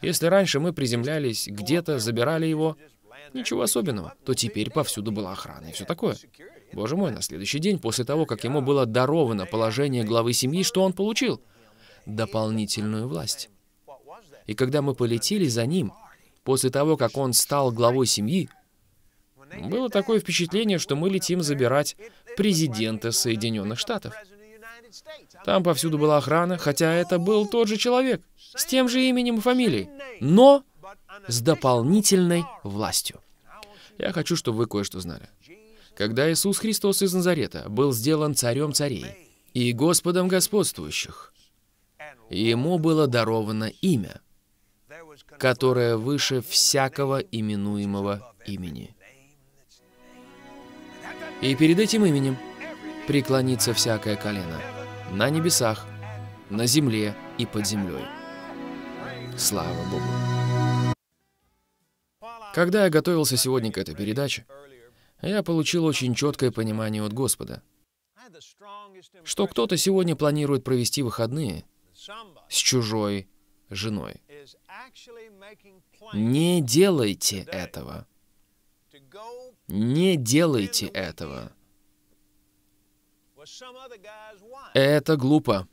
Если раньше мы приземлялись где-то, забирали его, ничего особенного, то теперь повсюду была охрана и все такое. Боже мой, на следующий день после того, как ему было даровано положение главы семьи, что он получил? Дополнительную власть. И когда мы полетели за ним, после того, как он стал главой семьи, было такое впечатление, что мы летим забирать президента Соединенных Штатов. Там повсюду была охрана, хотя это был тот же человек, с тем же именем и фамилией, но с дополнительной властью. Я хочу, чтобы вы кое-что знали. Когда Иисус Христос из Назарета был сделан царем царей и Господом господствующих, ему было даровано имя, которое выше всякого именуемого имени. И перед этим именем преклонится всякое колено – на небесах, на земле и под землей. Слава Богу! Когда я готовился сегодня к этой передаче, я получил очень четкое понимание от Господа, что кто-то сегодня планирует провести выходные с чужой женой. Не делайте этого. Не делайте этого. Это глупо.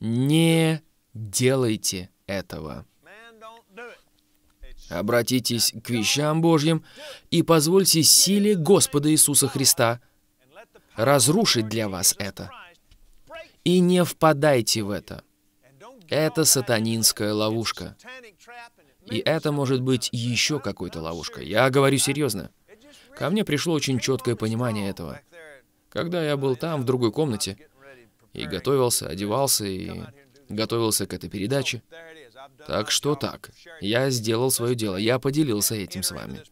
Не делайте этого. Обратитесь к вещам Божьим и позвольте силе Господа Иисуса Христа разрушить для вас это. И не впадайте в это. Это сатанинская ловушка. И это может быть uh, еще какой-то ловушкой. Я говорю серьезно. Ко мне пришло очень четкое понимание этого. Когда я был там, в другой комнате, и готовился, одевался, и готовился к этой передаче. Так что так, я сделал свое дело, я поделился этим с вами.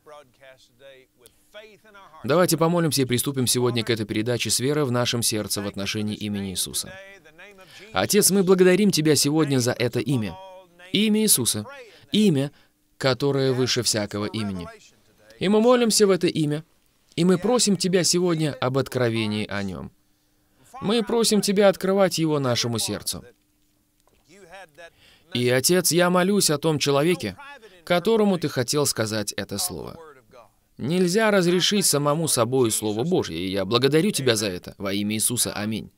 Давайте помолимся и приступим сегодня к этой передаче с верой в нашем сердце в отношении имени Иисуса. Отец, мы благодарим Тебя сегодня за это имя. Имя Иисуса. Имя, которое выше всякого имени. И мы молимся в это имя, и мы просим Тебя сегодня об откровении о Нем. Мы просим Тебя открывать его нашему сердцу. И, Отец, я молюсь о том человеке, которому Ты хотел сказать это слово. Нельзя разрешить самому собою Слово Божье, и я благодарю Тебя за это. Во имя Иисуса. Аминь.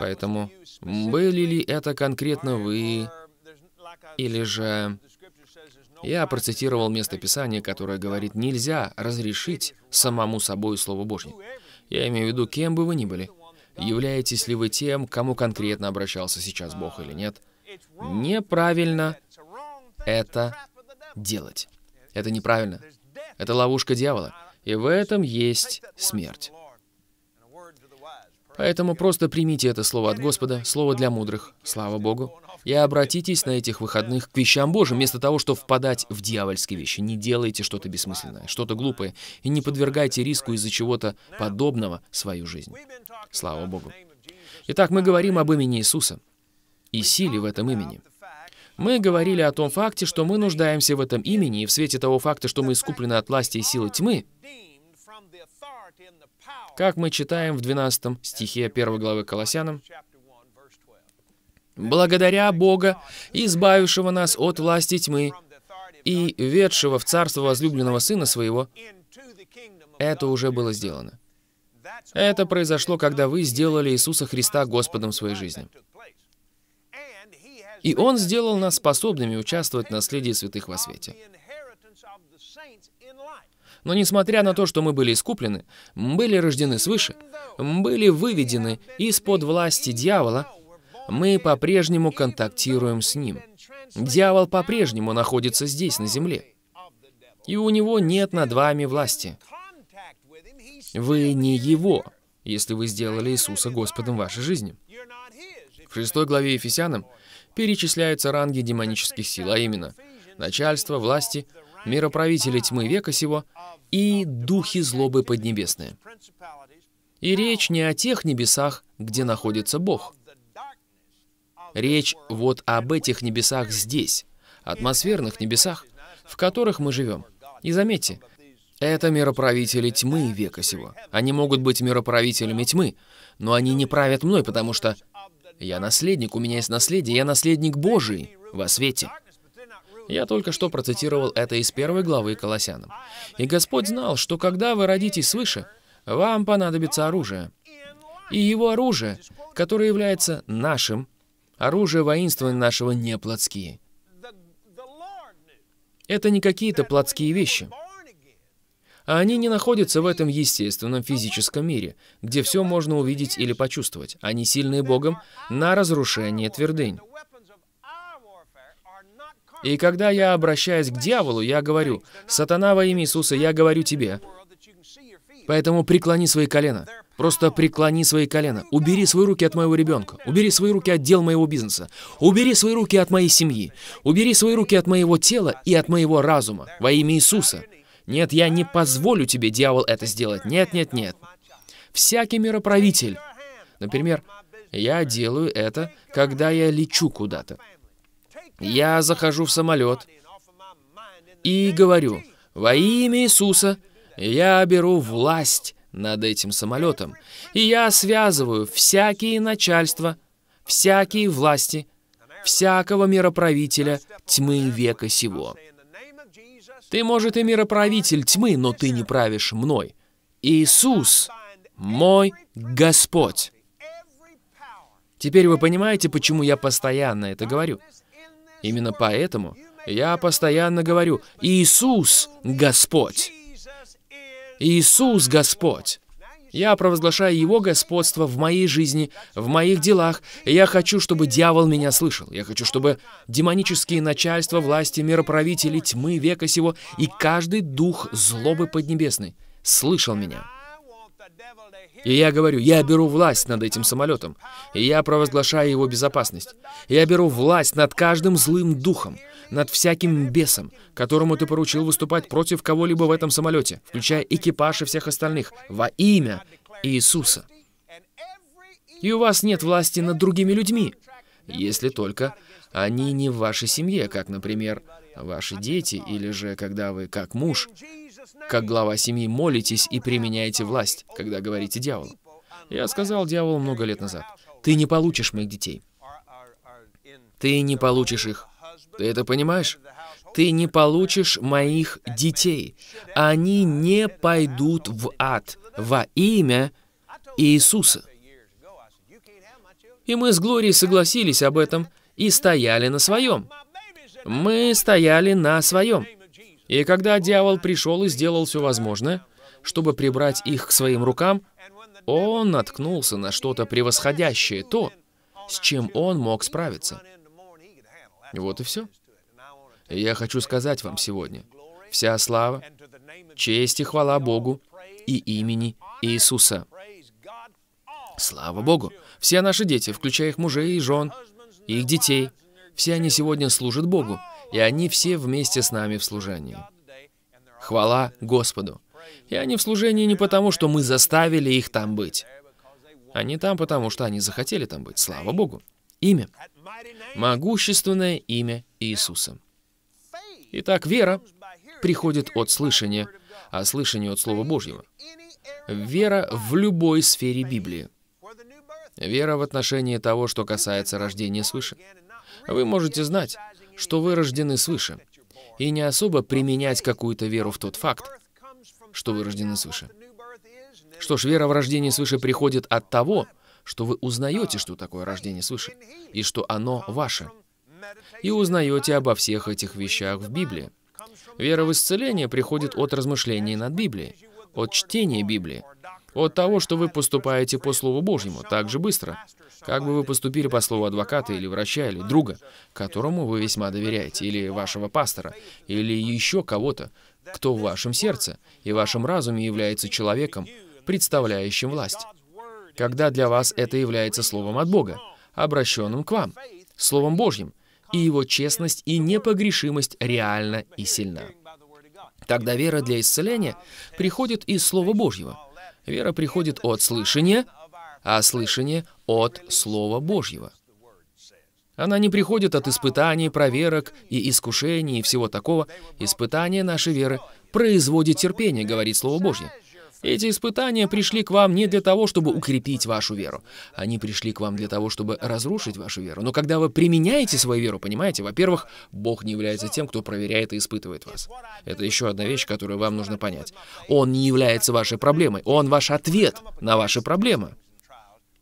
Поэтому, были ли это конкретно вы, или же я процитировал место Писания, которое говорит, нельзя разрешить самому собой Слово Божье. Я имею в виду, кем бы вы ни были, являетесь ли вы тем, кому конкретно обращался сейчас Бог или нет. Неправильно это делать. Это неправильно. Это ловушка дьявола. И в этом есть смерть. Поэтому просто примите это слово от Господа, слово для мудрых. Слава Богу. И обратитесь на этих выходных к вещам Божьим, вместо того, чтобы впадать в дьявольские вещи. Не делайте что-то бессмысленное, что-то глупое, и не подвергайте риску из-за чего-то подобного свою жизнь. Слава Богу. Итак, мы говорим об имени Иисуса и силе в этом имени. Мы говорили о том факте, что мы нуждаемся в этом имени, и в свете того факта, что мы искуплены от власти и силы тьмы, как мы читаем в 12 стихе 1 главы Колоссянам, благодаря Бога, избавившего нас от власти тьмы и ведшего в царство возлюбленного Сына Своего, это уже было сделано. Это произошло, когда вы сделали Иисуса Христа Господом своей жизни. И Он сделал нас способными участвовать в наследии святых во свете. Но несмотря на то, что мы были искуплены, были рождены свыше, были выведены из-под власти дьявола, мы по-прежнему контактируем с ним. Дьявол по-прежнему находится здесь, на земле. И у него нет над вами власти. Вы не его, если вы сделали Иисуса Господом вашей жизни. В 6 главе Ефесянам перечисляются ранги демонических сил, а именно начальство, власти, мироправители тьмы века сего и духи злобы поднебесные. И речь не о тех небесах, где находится Бог, Речь вот об этих небесах здесь, атмосферных небесах, в которых мы живем. И заметьте, это мироправители тьмы века сего. Они могут быть мироправителями тьмы, но они не правят мной, потому что я наследник, у меня есть наследие, я наследник Божий во свете. Я только что процитировал это из первой главы Колоссянам. «И Господь знал, что когда вы родитесь свыше, вам понадобится оружие. И его оружие, которое является нашим Оружие воинствования нашего не плотские. Это не какие-то плотские вещи. А они не находятся в этом естественном физическом мире, где все можно увидеть или почувствовать. Они сильные Богом на разрушение твердынь. И когда я обращаюсь к дьяволу, я говорю, «Сатана во имя Иисуса, я говорю тебе, Поэтому преклони свои колена. Просто преклони свои колена. Убери свои руки от моего ребенка. Убери свои руки от дел моего бизнеса. Убери свои руки от моей семьи. Убери свои руки от моего тела и от моего разума. Во имя Иисуса. Нет, я не позволю тебе, дьявол, это сделать. Нет, нет, нет. Всякий мироправитель. Например, я делаю это, когда я лечу куда-то. Я захожу в самолет и говорю, во имя Иисуса я беру власть над этим самолетом, и я связываю всякие начальства, всякие власти, всякого мироправителя тьмы века сего. Ты, может, и мироправитель тьмы, но ты не правишь мной. Иисус, мой Господь. Теперь вы понимаете, почему я постоянно это говорю? Именно поэтому я постоянно говорю, Иисус, Господь. Иисус Господь. Я провозглашаю Его господство в моей жизни, в моих делах. я хочу, чтобы дьявол меня слышал. Я хочу, чтобы демонические начальства, власти, мироправители, тьмы века сего и каждый дух злобы поднебесной слышал меня. И я говорю, я беру власть над этим самолетом, и я провозглашаю его безопасность. Я беру власть над каждым злым духом, над всяким бесом, которому ты поручил выступать против кого-либо в этом самолете, включая экипаж и всех остальных, во имя Иисуса. И у вас нет власти над другими людьми, если только они не в вашей семье, как, например, ваши дети, или же когда вы, как муж, как глава семьи молитесь и применяете власть, когда говорите дьяволу. Я сказал дьяволу много лет назад, ты не получишь моих детей. Ты не получишь их. Ты это понимаешь? Ты не получишь моих детей. Они не пойдут в ад во имя Иисуса. И мы с Глорией согласились об этом и стояли на своем. Мы стояли на своем. И когда дьявол пришел и сделал все возможное, чтобы прибрать их к своим рукам, он наткнулся на что-то превосходящее то, с чем он мог справиться. Вот и все. И я хочу сказать вам сегодня, вся слава, честь и хвала Богу и имени Иисуса. Слава Богу! Все наши дети, включая их мужей и жен, их детей, все они сегодня служат Богу и они все вместе с нами в служении. Хвала Господу! И они в служении не потому, что мы заставили их там быть. Они там потому, что они захотели там быть. Слава Богу! Имя. Могущественное имя Иисуса. Итак, вера приходит от слышания, а слышание от Слова Божьего. Вера в любой сфере Библии. Вера в отношении того, что касается рождения свыше. Вы можете знать, что вы рождены свыше, и не особо применять какую-то веру в тот факт, что вы рождены свыше. Что ж, вера в рождение свыше приходит от того, что вы узнаете, что такое рождение свыше, и что оно ваше. И узнаете обо всех этих вещах в Библии. Вера в исцеление приходит от размышлений над Библией, от чтения Библии, от того, что вы поступаете по Слову Божьему так же быстро, как бы вы поступили по слову адвоката или врача, или друга, которому вы весьма доверяете, или вашего пастора, или еще кого-то, кто в вашем сердце и вашем разуме является человеком, представляющим власть. Когда для вас это является словом от Бога, обращенным к вам, Словом Божьим, и его честность и непогрешимость реальна и сильна. Тогда вера для исцеления приходит из Слова Божьего. Вера приходит от слышания, а слышание от Слова Божьего. Она не приходит от испытаний, проверок и искушений и всего такого. Испытание нашей веры производит терпение, говорит Слово Божье. Эти испытания пришли к вам не для того, чтобы укрепить вашу веру. Они пришли к вам для того, чтобы разрушить вашу веру. Но когда вы применяете свою веру, понимаете, во-первых, Бог не является тем, кто проверяет и испытывает вас. Это еще одна вещь, которую вам нужно понять. Он не является вашей проблемой. Он ваш ответ на ваши проблемы.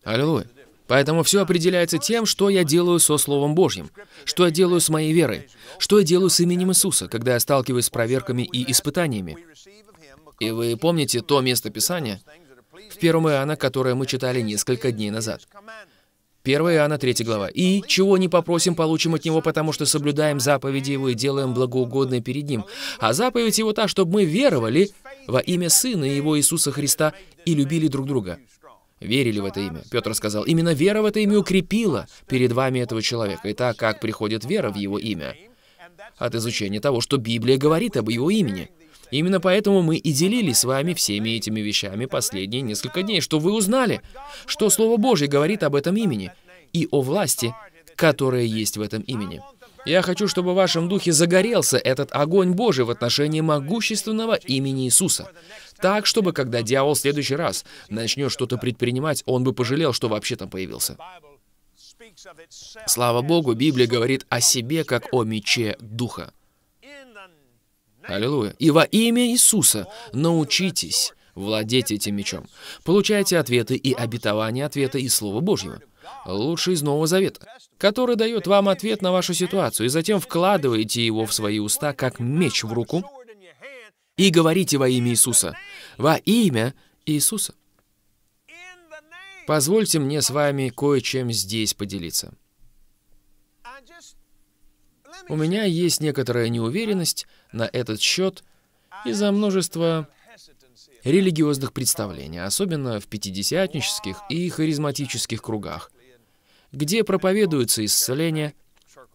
Аллилуйя. Поэтому все определяется тем, что я делаю со Словом Божьим, что я делаю с моей верой, что я делаю с именем Иисуса, когда я сталкиваюсь с проверками и испытаниями. И вы помните то место Писания в 1 Иоанна, которое мы читали несколько дней назад. 1 Иоанна 3 глава. «И чего не попросим, получим от Него, потому что соблюдаем заповеди Его и делаем благоугодное перед Ним. А заповедь Его та, чтобы мы веровали во имя Сына Его Иисуса Христа и любили друг друга» верили в это имя. Петр сказал, именно вера в это имя укрепила перед вами этого человека, Итак, как приходит вера в его имя от изучения того, что Библия говорит об его имени. Именно поэтому мы и делились с вами всеми этими вещами последние несколько дней, что вы узнали, что Слово Божье говорит об этом имени и о власти, которая есть в этом имени. Я хочу, чтобы в вашем духе загорелся этот огонь Божий в отношении могущественного имени Иисуса. Так, чтобы когда дьявол в следующий раз начнет что-то предпринимать, он бы пожалел, что вообще там появился. Слава Богу, Библия говорит о себе, как о мече Духа. Аллилуйя. И во имя Иисуса научитесь владеть этим мечом. Получайте ответы и обетование ответа из Слова Божьего лучший из Нового Завета, который дает вам ответ на вашу ситуацию, и затем вкладываете его в свои уста, как меч в руку, и говорите во имя Иисуса. Во имя Иисуса. Позвольте мне с вами кое-чем здесь поделиться. У меня есть некоторая неуверенность на этот счет из-за множества религиозных представлений, особенно в пятидесятнических и харизматических кругах, где проповедуется исцеление,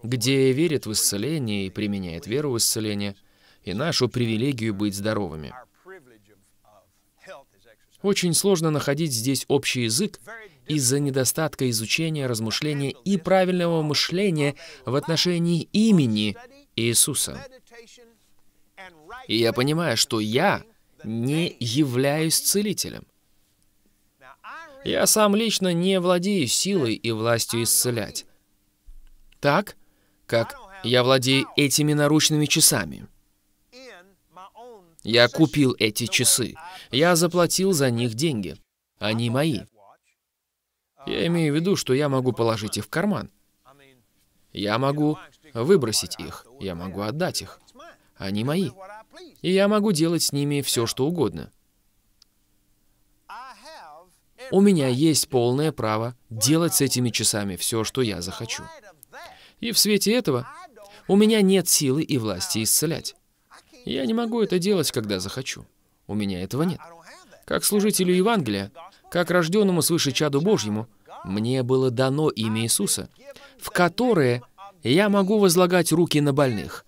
где верит в исцеление и применяет веру в исцеление, и нашу привилегию быть здоровыми. Очень сложно находить здесь общий язык из-за недостатка изучения, размышления и правильного мышления в отношении имени Иисуса. И я понимаю, что я не являюсь целителем. Я сам лично не владею силой и властью исцелять. Так, как я владею этими наручными часами. Я купил эти часы. Я заплатил за них деньги. Они мои. Я имею в виду, что я могу положить их в карман. Я могу выбросить их. Я могу отдать их. Они мои. И я могу делать с ними все, что угодно. У меня есть полное право делать с этими часами все, что я захочу. И в свете этого у меня нет силы и власти исцелять. Я не могу это делать, когда захочу. У меня этого нет. Как служителю Евангелия, как рожденному свыше чаду Божьему, мне было дано имя Иисуса, в которое я могу возлагать руки на больных.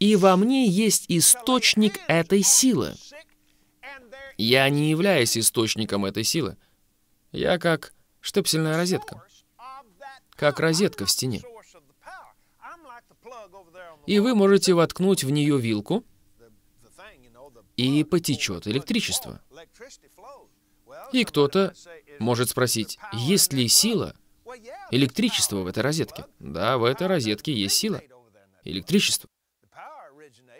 И во мне есть источник этой силы. Я не являюсь источником этой силы. Я как штепсельная розетка. Как розетка в стене. И вы можете воткнуть в нее вилку, и потечет электричество. И кто-то может спросить, есть ли сила электричества в этой розетке? Да, в этой розетке есть сила. Электричество.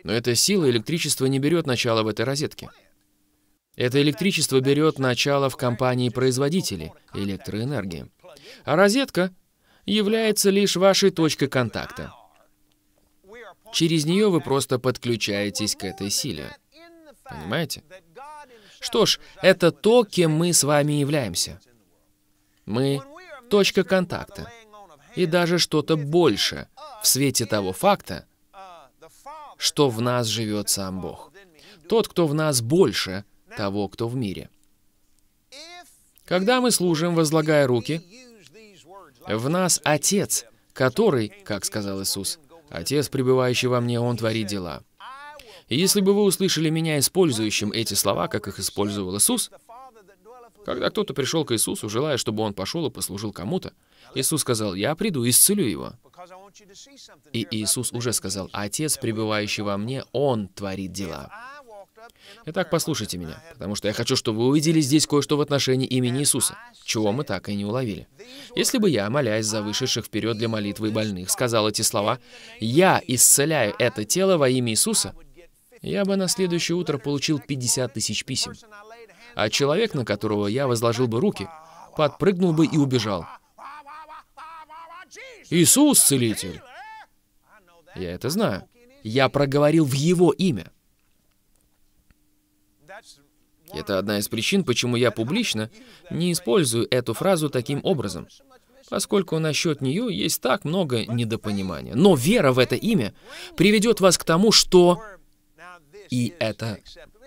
Но эта сила электричества не берет начало в этой розетке. Это электричество берет начало в компании-производителе электроэнергии. А розетка является лишь вашей точкой контакта. Через нее вы просто подключаетесь к этой силе. Понимаете? Что ж, это то, кем мы с вами являемся. Мы — точка контакта. И даже что-то больше в свете того факта, что в нас живет сам Бог. Тот, кто в нас больше — того, кто в мире. Когда мы служим, возлагая руки, в нас Отец, который, как сказал Иисус, Отец, пребывающий во мне, Он творит дела. И если бы вы услышали меня использующим эти слова, как их использовал Иисус, когда кто-то пришел к Иисусу, желая, чтобы он пошел и послужил кому-то, Иисус сказал, «Я приду и исцелю его». И Иисус уже сказал, «Отец, пребывающий во мне, Он творит дела». Итак, послушайте меня, потому что я хочу, чтобы вы увидели здесь кое-что в отношении имени Иисуса, чего мы так и не уловили. Если бы я, молясь за вышедших вперед для молитвы больных, сказал эти слова «Я исцеляю это тело во имя Иисуса», я бы на следующее утро получил 50 тысяч писем. А человек, на которого я возложил бы руки, подпрыгнул бы и убежал. «Иисус, целитель!» Я это знаю. Я проговорил в Его имя. Это одна из причин, почему я публично не использую эту фразу таким образом, поскольку насчет нее есть так много недопонимания. Но вера в это имя приведет вас к тому, что... И это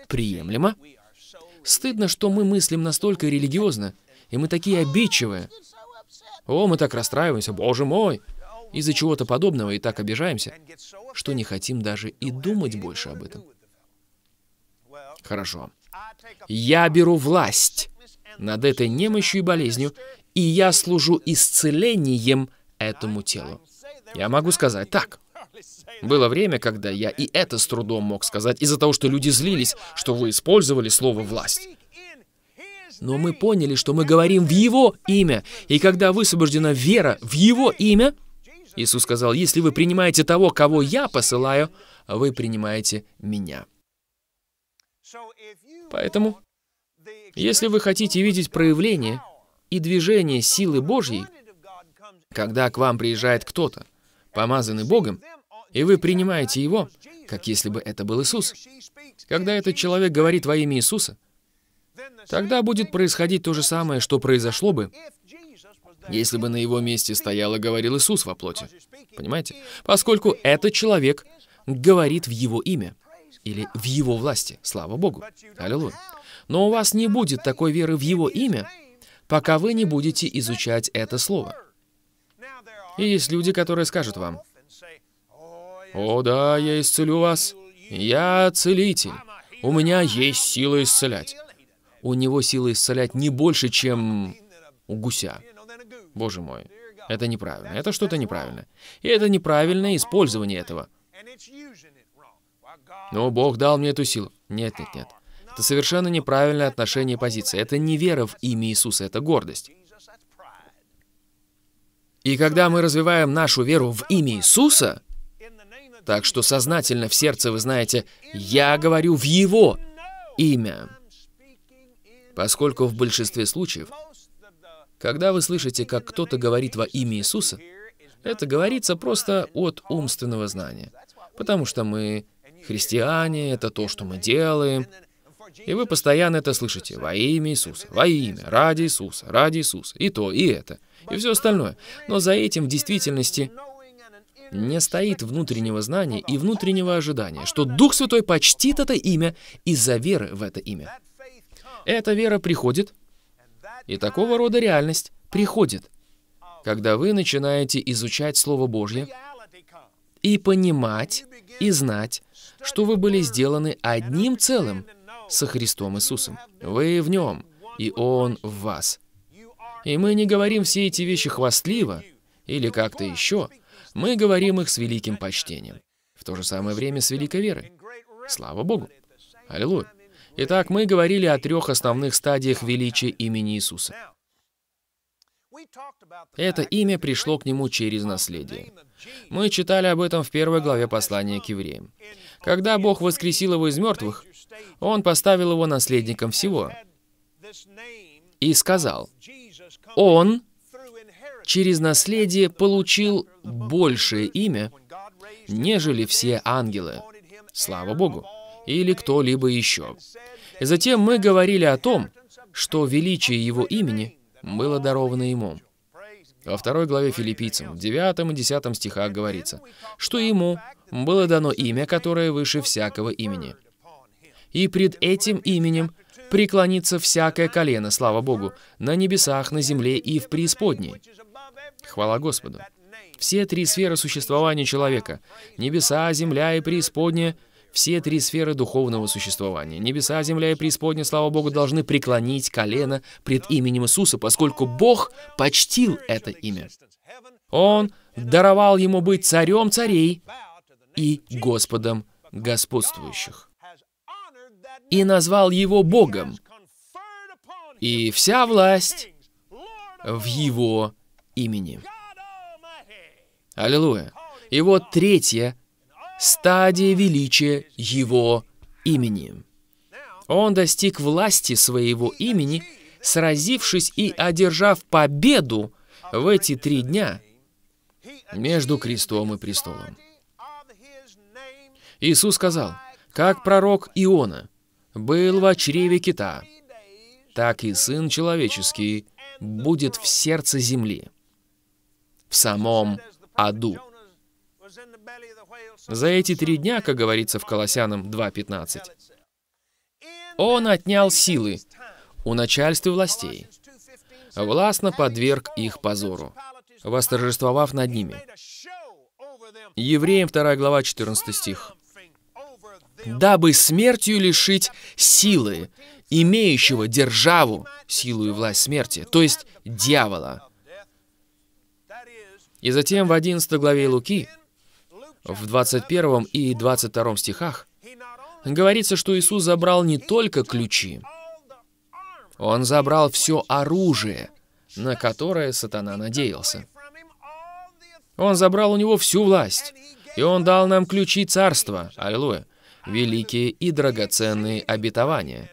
приемлемо. Стыдно, что мы мыслим настолько религиозно, и мы такие обидчивые. О, мы так расстраиваемся, боже мой! Из-за чего-то подобного и так обижаемся, что не хотим даже и думать больше об этом. Хорошо. Я беру власть над этой немощью и болезнью, и я служу исцелением этому телу. Я могу сказать так. Было время, когда я и это с трудом мог сказать, из-за того, что люди злились, что вы использовали слово «власть». Но мы поняли, что мы говорим в Его имя, и когда высвобождена вера в Его имя, Иисус сказал, «Если вы принимаете того, кого я посылаю, вы принимаете меня». Поэтому, если вы хотите видеть проявление и движение силы Божьей, когда к вам приезжает кто-то, помазанный Богом, и вы принимаете его, как если бы это был Иисус, когда этот человек говорит во имя Иисуса, тогда будет происходить то же самое, что произошло бы, если бы на его месте стоял и говорил Иисус во плоти. Понимаете? Поскольку этот человек говорит в его имя или в Его власти. Слава Богу. Аллилуйя. Но у вас не будет такой веры в Его имя, пока вы не будете изучать это слово. И есть люди, которые скажут вам, «О да, я исцелю вас. Я целитель. У меня есть сила исцелять». У него сила исцелять не больше, чем у гуся. Боже мой, это неправильно. Это что-то неправильно. И это неправильное использование этого. Но Бог дал мне эту силу. Нет, нет, нет. Это совершенно неправильное отношение и позиция. Это не вера в имя Иисуса, это гордость. И когда мы развиваем нашу веру в имя Иисуса, так что сознательно в сердце вы знаете, я говорю в Его имя. Поскольку в большинстве случаев, когда вы слышите, как кто-то говорит во имя Иисуса, это говорится просто от умственного знания. Потому что мы христиане, это то, что мы делаем. И вы постоянно это слышите. Во имя Иисуса, во имя, ради Иисуса, ради Иисуса. И то, и это, и все остальное. Но за этим в действительности не стоит внутреннего знания и внутреннего ожидания, что Дух Святой почтит это имя из-за веры в это имя. Эта вера приходит, и такого рода реальность приходит, когда вы начинаете изучать Слово Божье и понимать и знать, что вы были сделаны одним целым со Христом Иисусом. Вы в Нем, и Он в вас. И мы не говорим все эти вещи хвастливо или как-то еще. Мы говорим их с великим почтением. В то же самое время с великой верой. Слава Богу. Аллилуйя. Итак, мы говорили о трех основных стадиях величия имени Иисуса. Это имя пришло к нему через наследие. Мы читали об этом в первой главе послания к евреям. Когда Бог воскресил его из мертвых, он поставил его наследником всего и сказал, «Он через наследие получил большее имя, нежели все ангелы». Слава Богу! Или кто-либо еще. затем мы говорили о том, что величие его имени было даровано ему. Во второй главе филиппийцам, в 9 и 10 стихах говорится, что ему было дано имя, которое выше всякого имени. И пред этим именем преклонится всякое колено, слава Богу, на небесах, на земле и в преисподней. Хвала Господу. Все три сферы существования человека — небеса, земля и преисподняя все три сферы духовного существования, небеса, земля и преисподня, слава Богу, должны преклонить колено пред именем Иисуса, поскольку Бог почтил это имя. Он даровал ему быть царем царей и Господом господствующих. И назвал его Богом. И вся власть в его имени. Аллилуйя. И вот третья стадия величия Его имени. Он достиг власти своего имени, сразившись и одержав победу в эти три дня между крестом и престолом. Иисус сказал, «Как пророк Иона был во чреве кита, так и Сын Человеческий будет в сердце земли, в самом аду». За эти три дня, как говорится в Колоссянам 2.15, он отнял силы у начальства властей, властно подверг их позору, восторжествовав над ними. Евреям 2 глава 14 стих. «Дабы смертью лишить силы, имеющего державу, силу и власть смерти, то есть дьявола». И затем в 11 главе Луки в 21 и 22 стихах говорится, что Иисус забрал не только ключи, он забрал все оружие, на которое сатана надеялся. Он забрал у него всю власть, и он дал нам ключи царства, аллилуйя, великие и драгоценные обетования.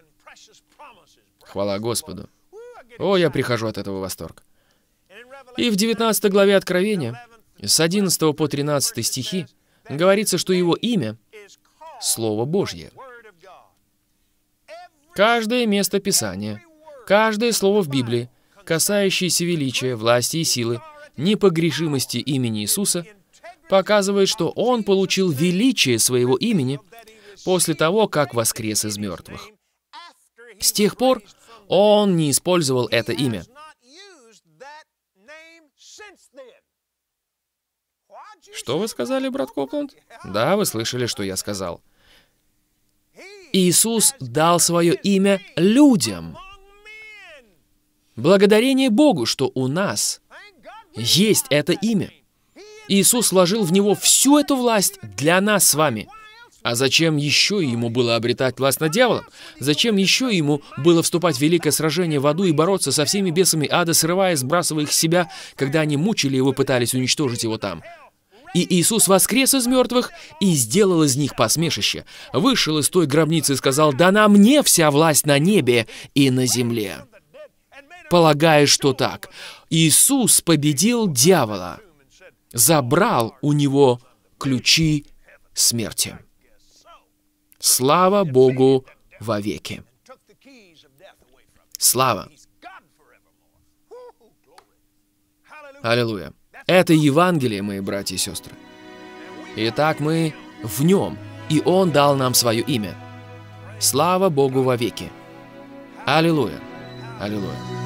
Хвала Господу. О, я прихожу от этого в восторг. И в 19 главе Откровения, с 11 по 13 стихи, Говорится, что его имя — Слово Божье. Каждое место Писания, каждое слово в Библии, касающееся величия, власти и силы, непогрешимости имени Иисуса, показывает, что он получил величие своего имени после того, как воскрес из мертвых. С тех пор он не использовал это имя — Что вы сказали, брат Копланд? Да, вы слышали, что я сказал. Иисус дал свое имя людям. Благодарение Богу, что у нас есть это имя. Иисус вложил в него всю эту власть для нас с вами. А зачем еще ему было обретать власть над дьяволом? Зачем еще ему было вступать в великое сражение в аду и бороться со всеми бесами ада, срывая сбрасывая их с себя, когда они мучили его пытались уничтожить его там? И Иисус воскрес из мертвых и сделал из них посмешище. Вышел из той гробницы и сказал, «Дана мне вся власть на небе и на земле». Полагая, что так, Иисус победил дьявола, забрал у него ключи смерти. Слава Богу во веки. Слава. Аллилуйя. Это Евангелие, мои братья и сестры. Итак, мы в Нем, и Он дал нам свое имя. Слава Богу вовеки! Аллилуйя! Аллилуйя!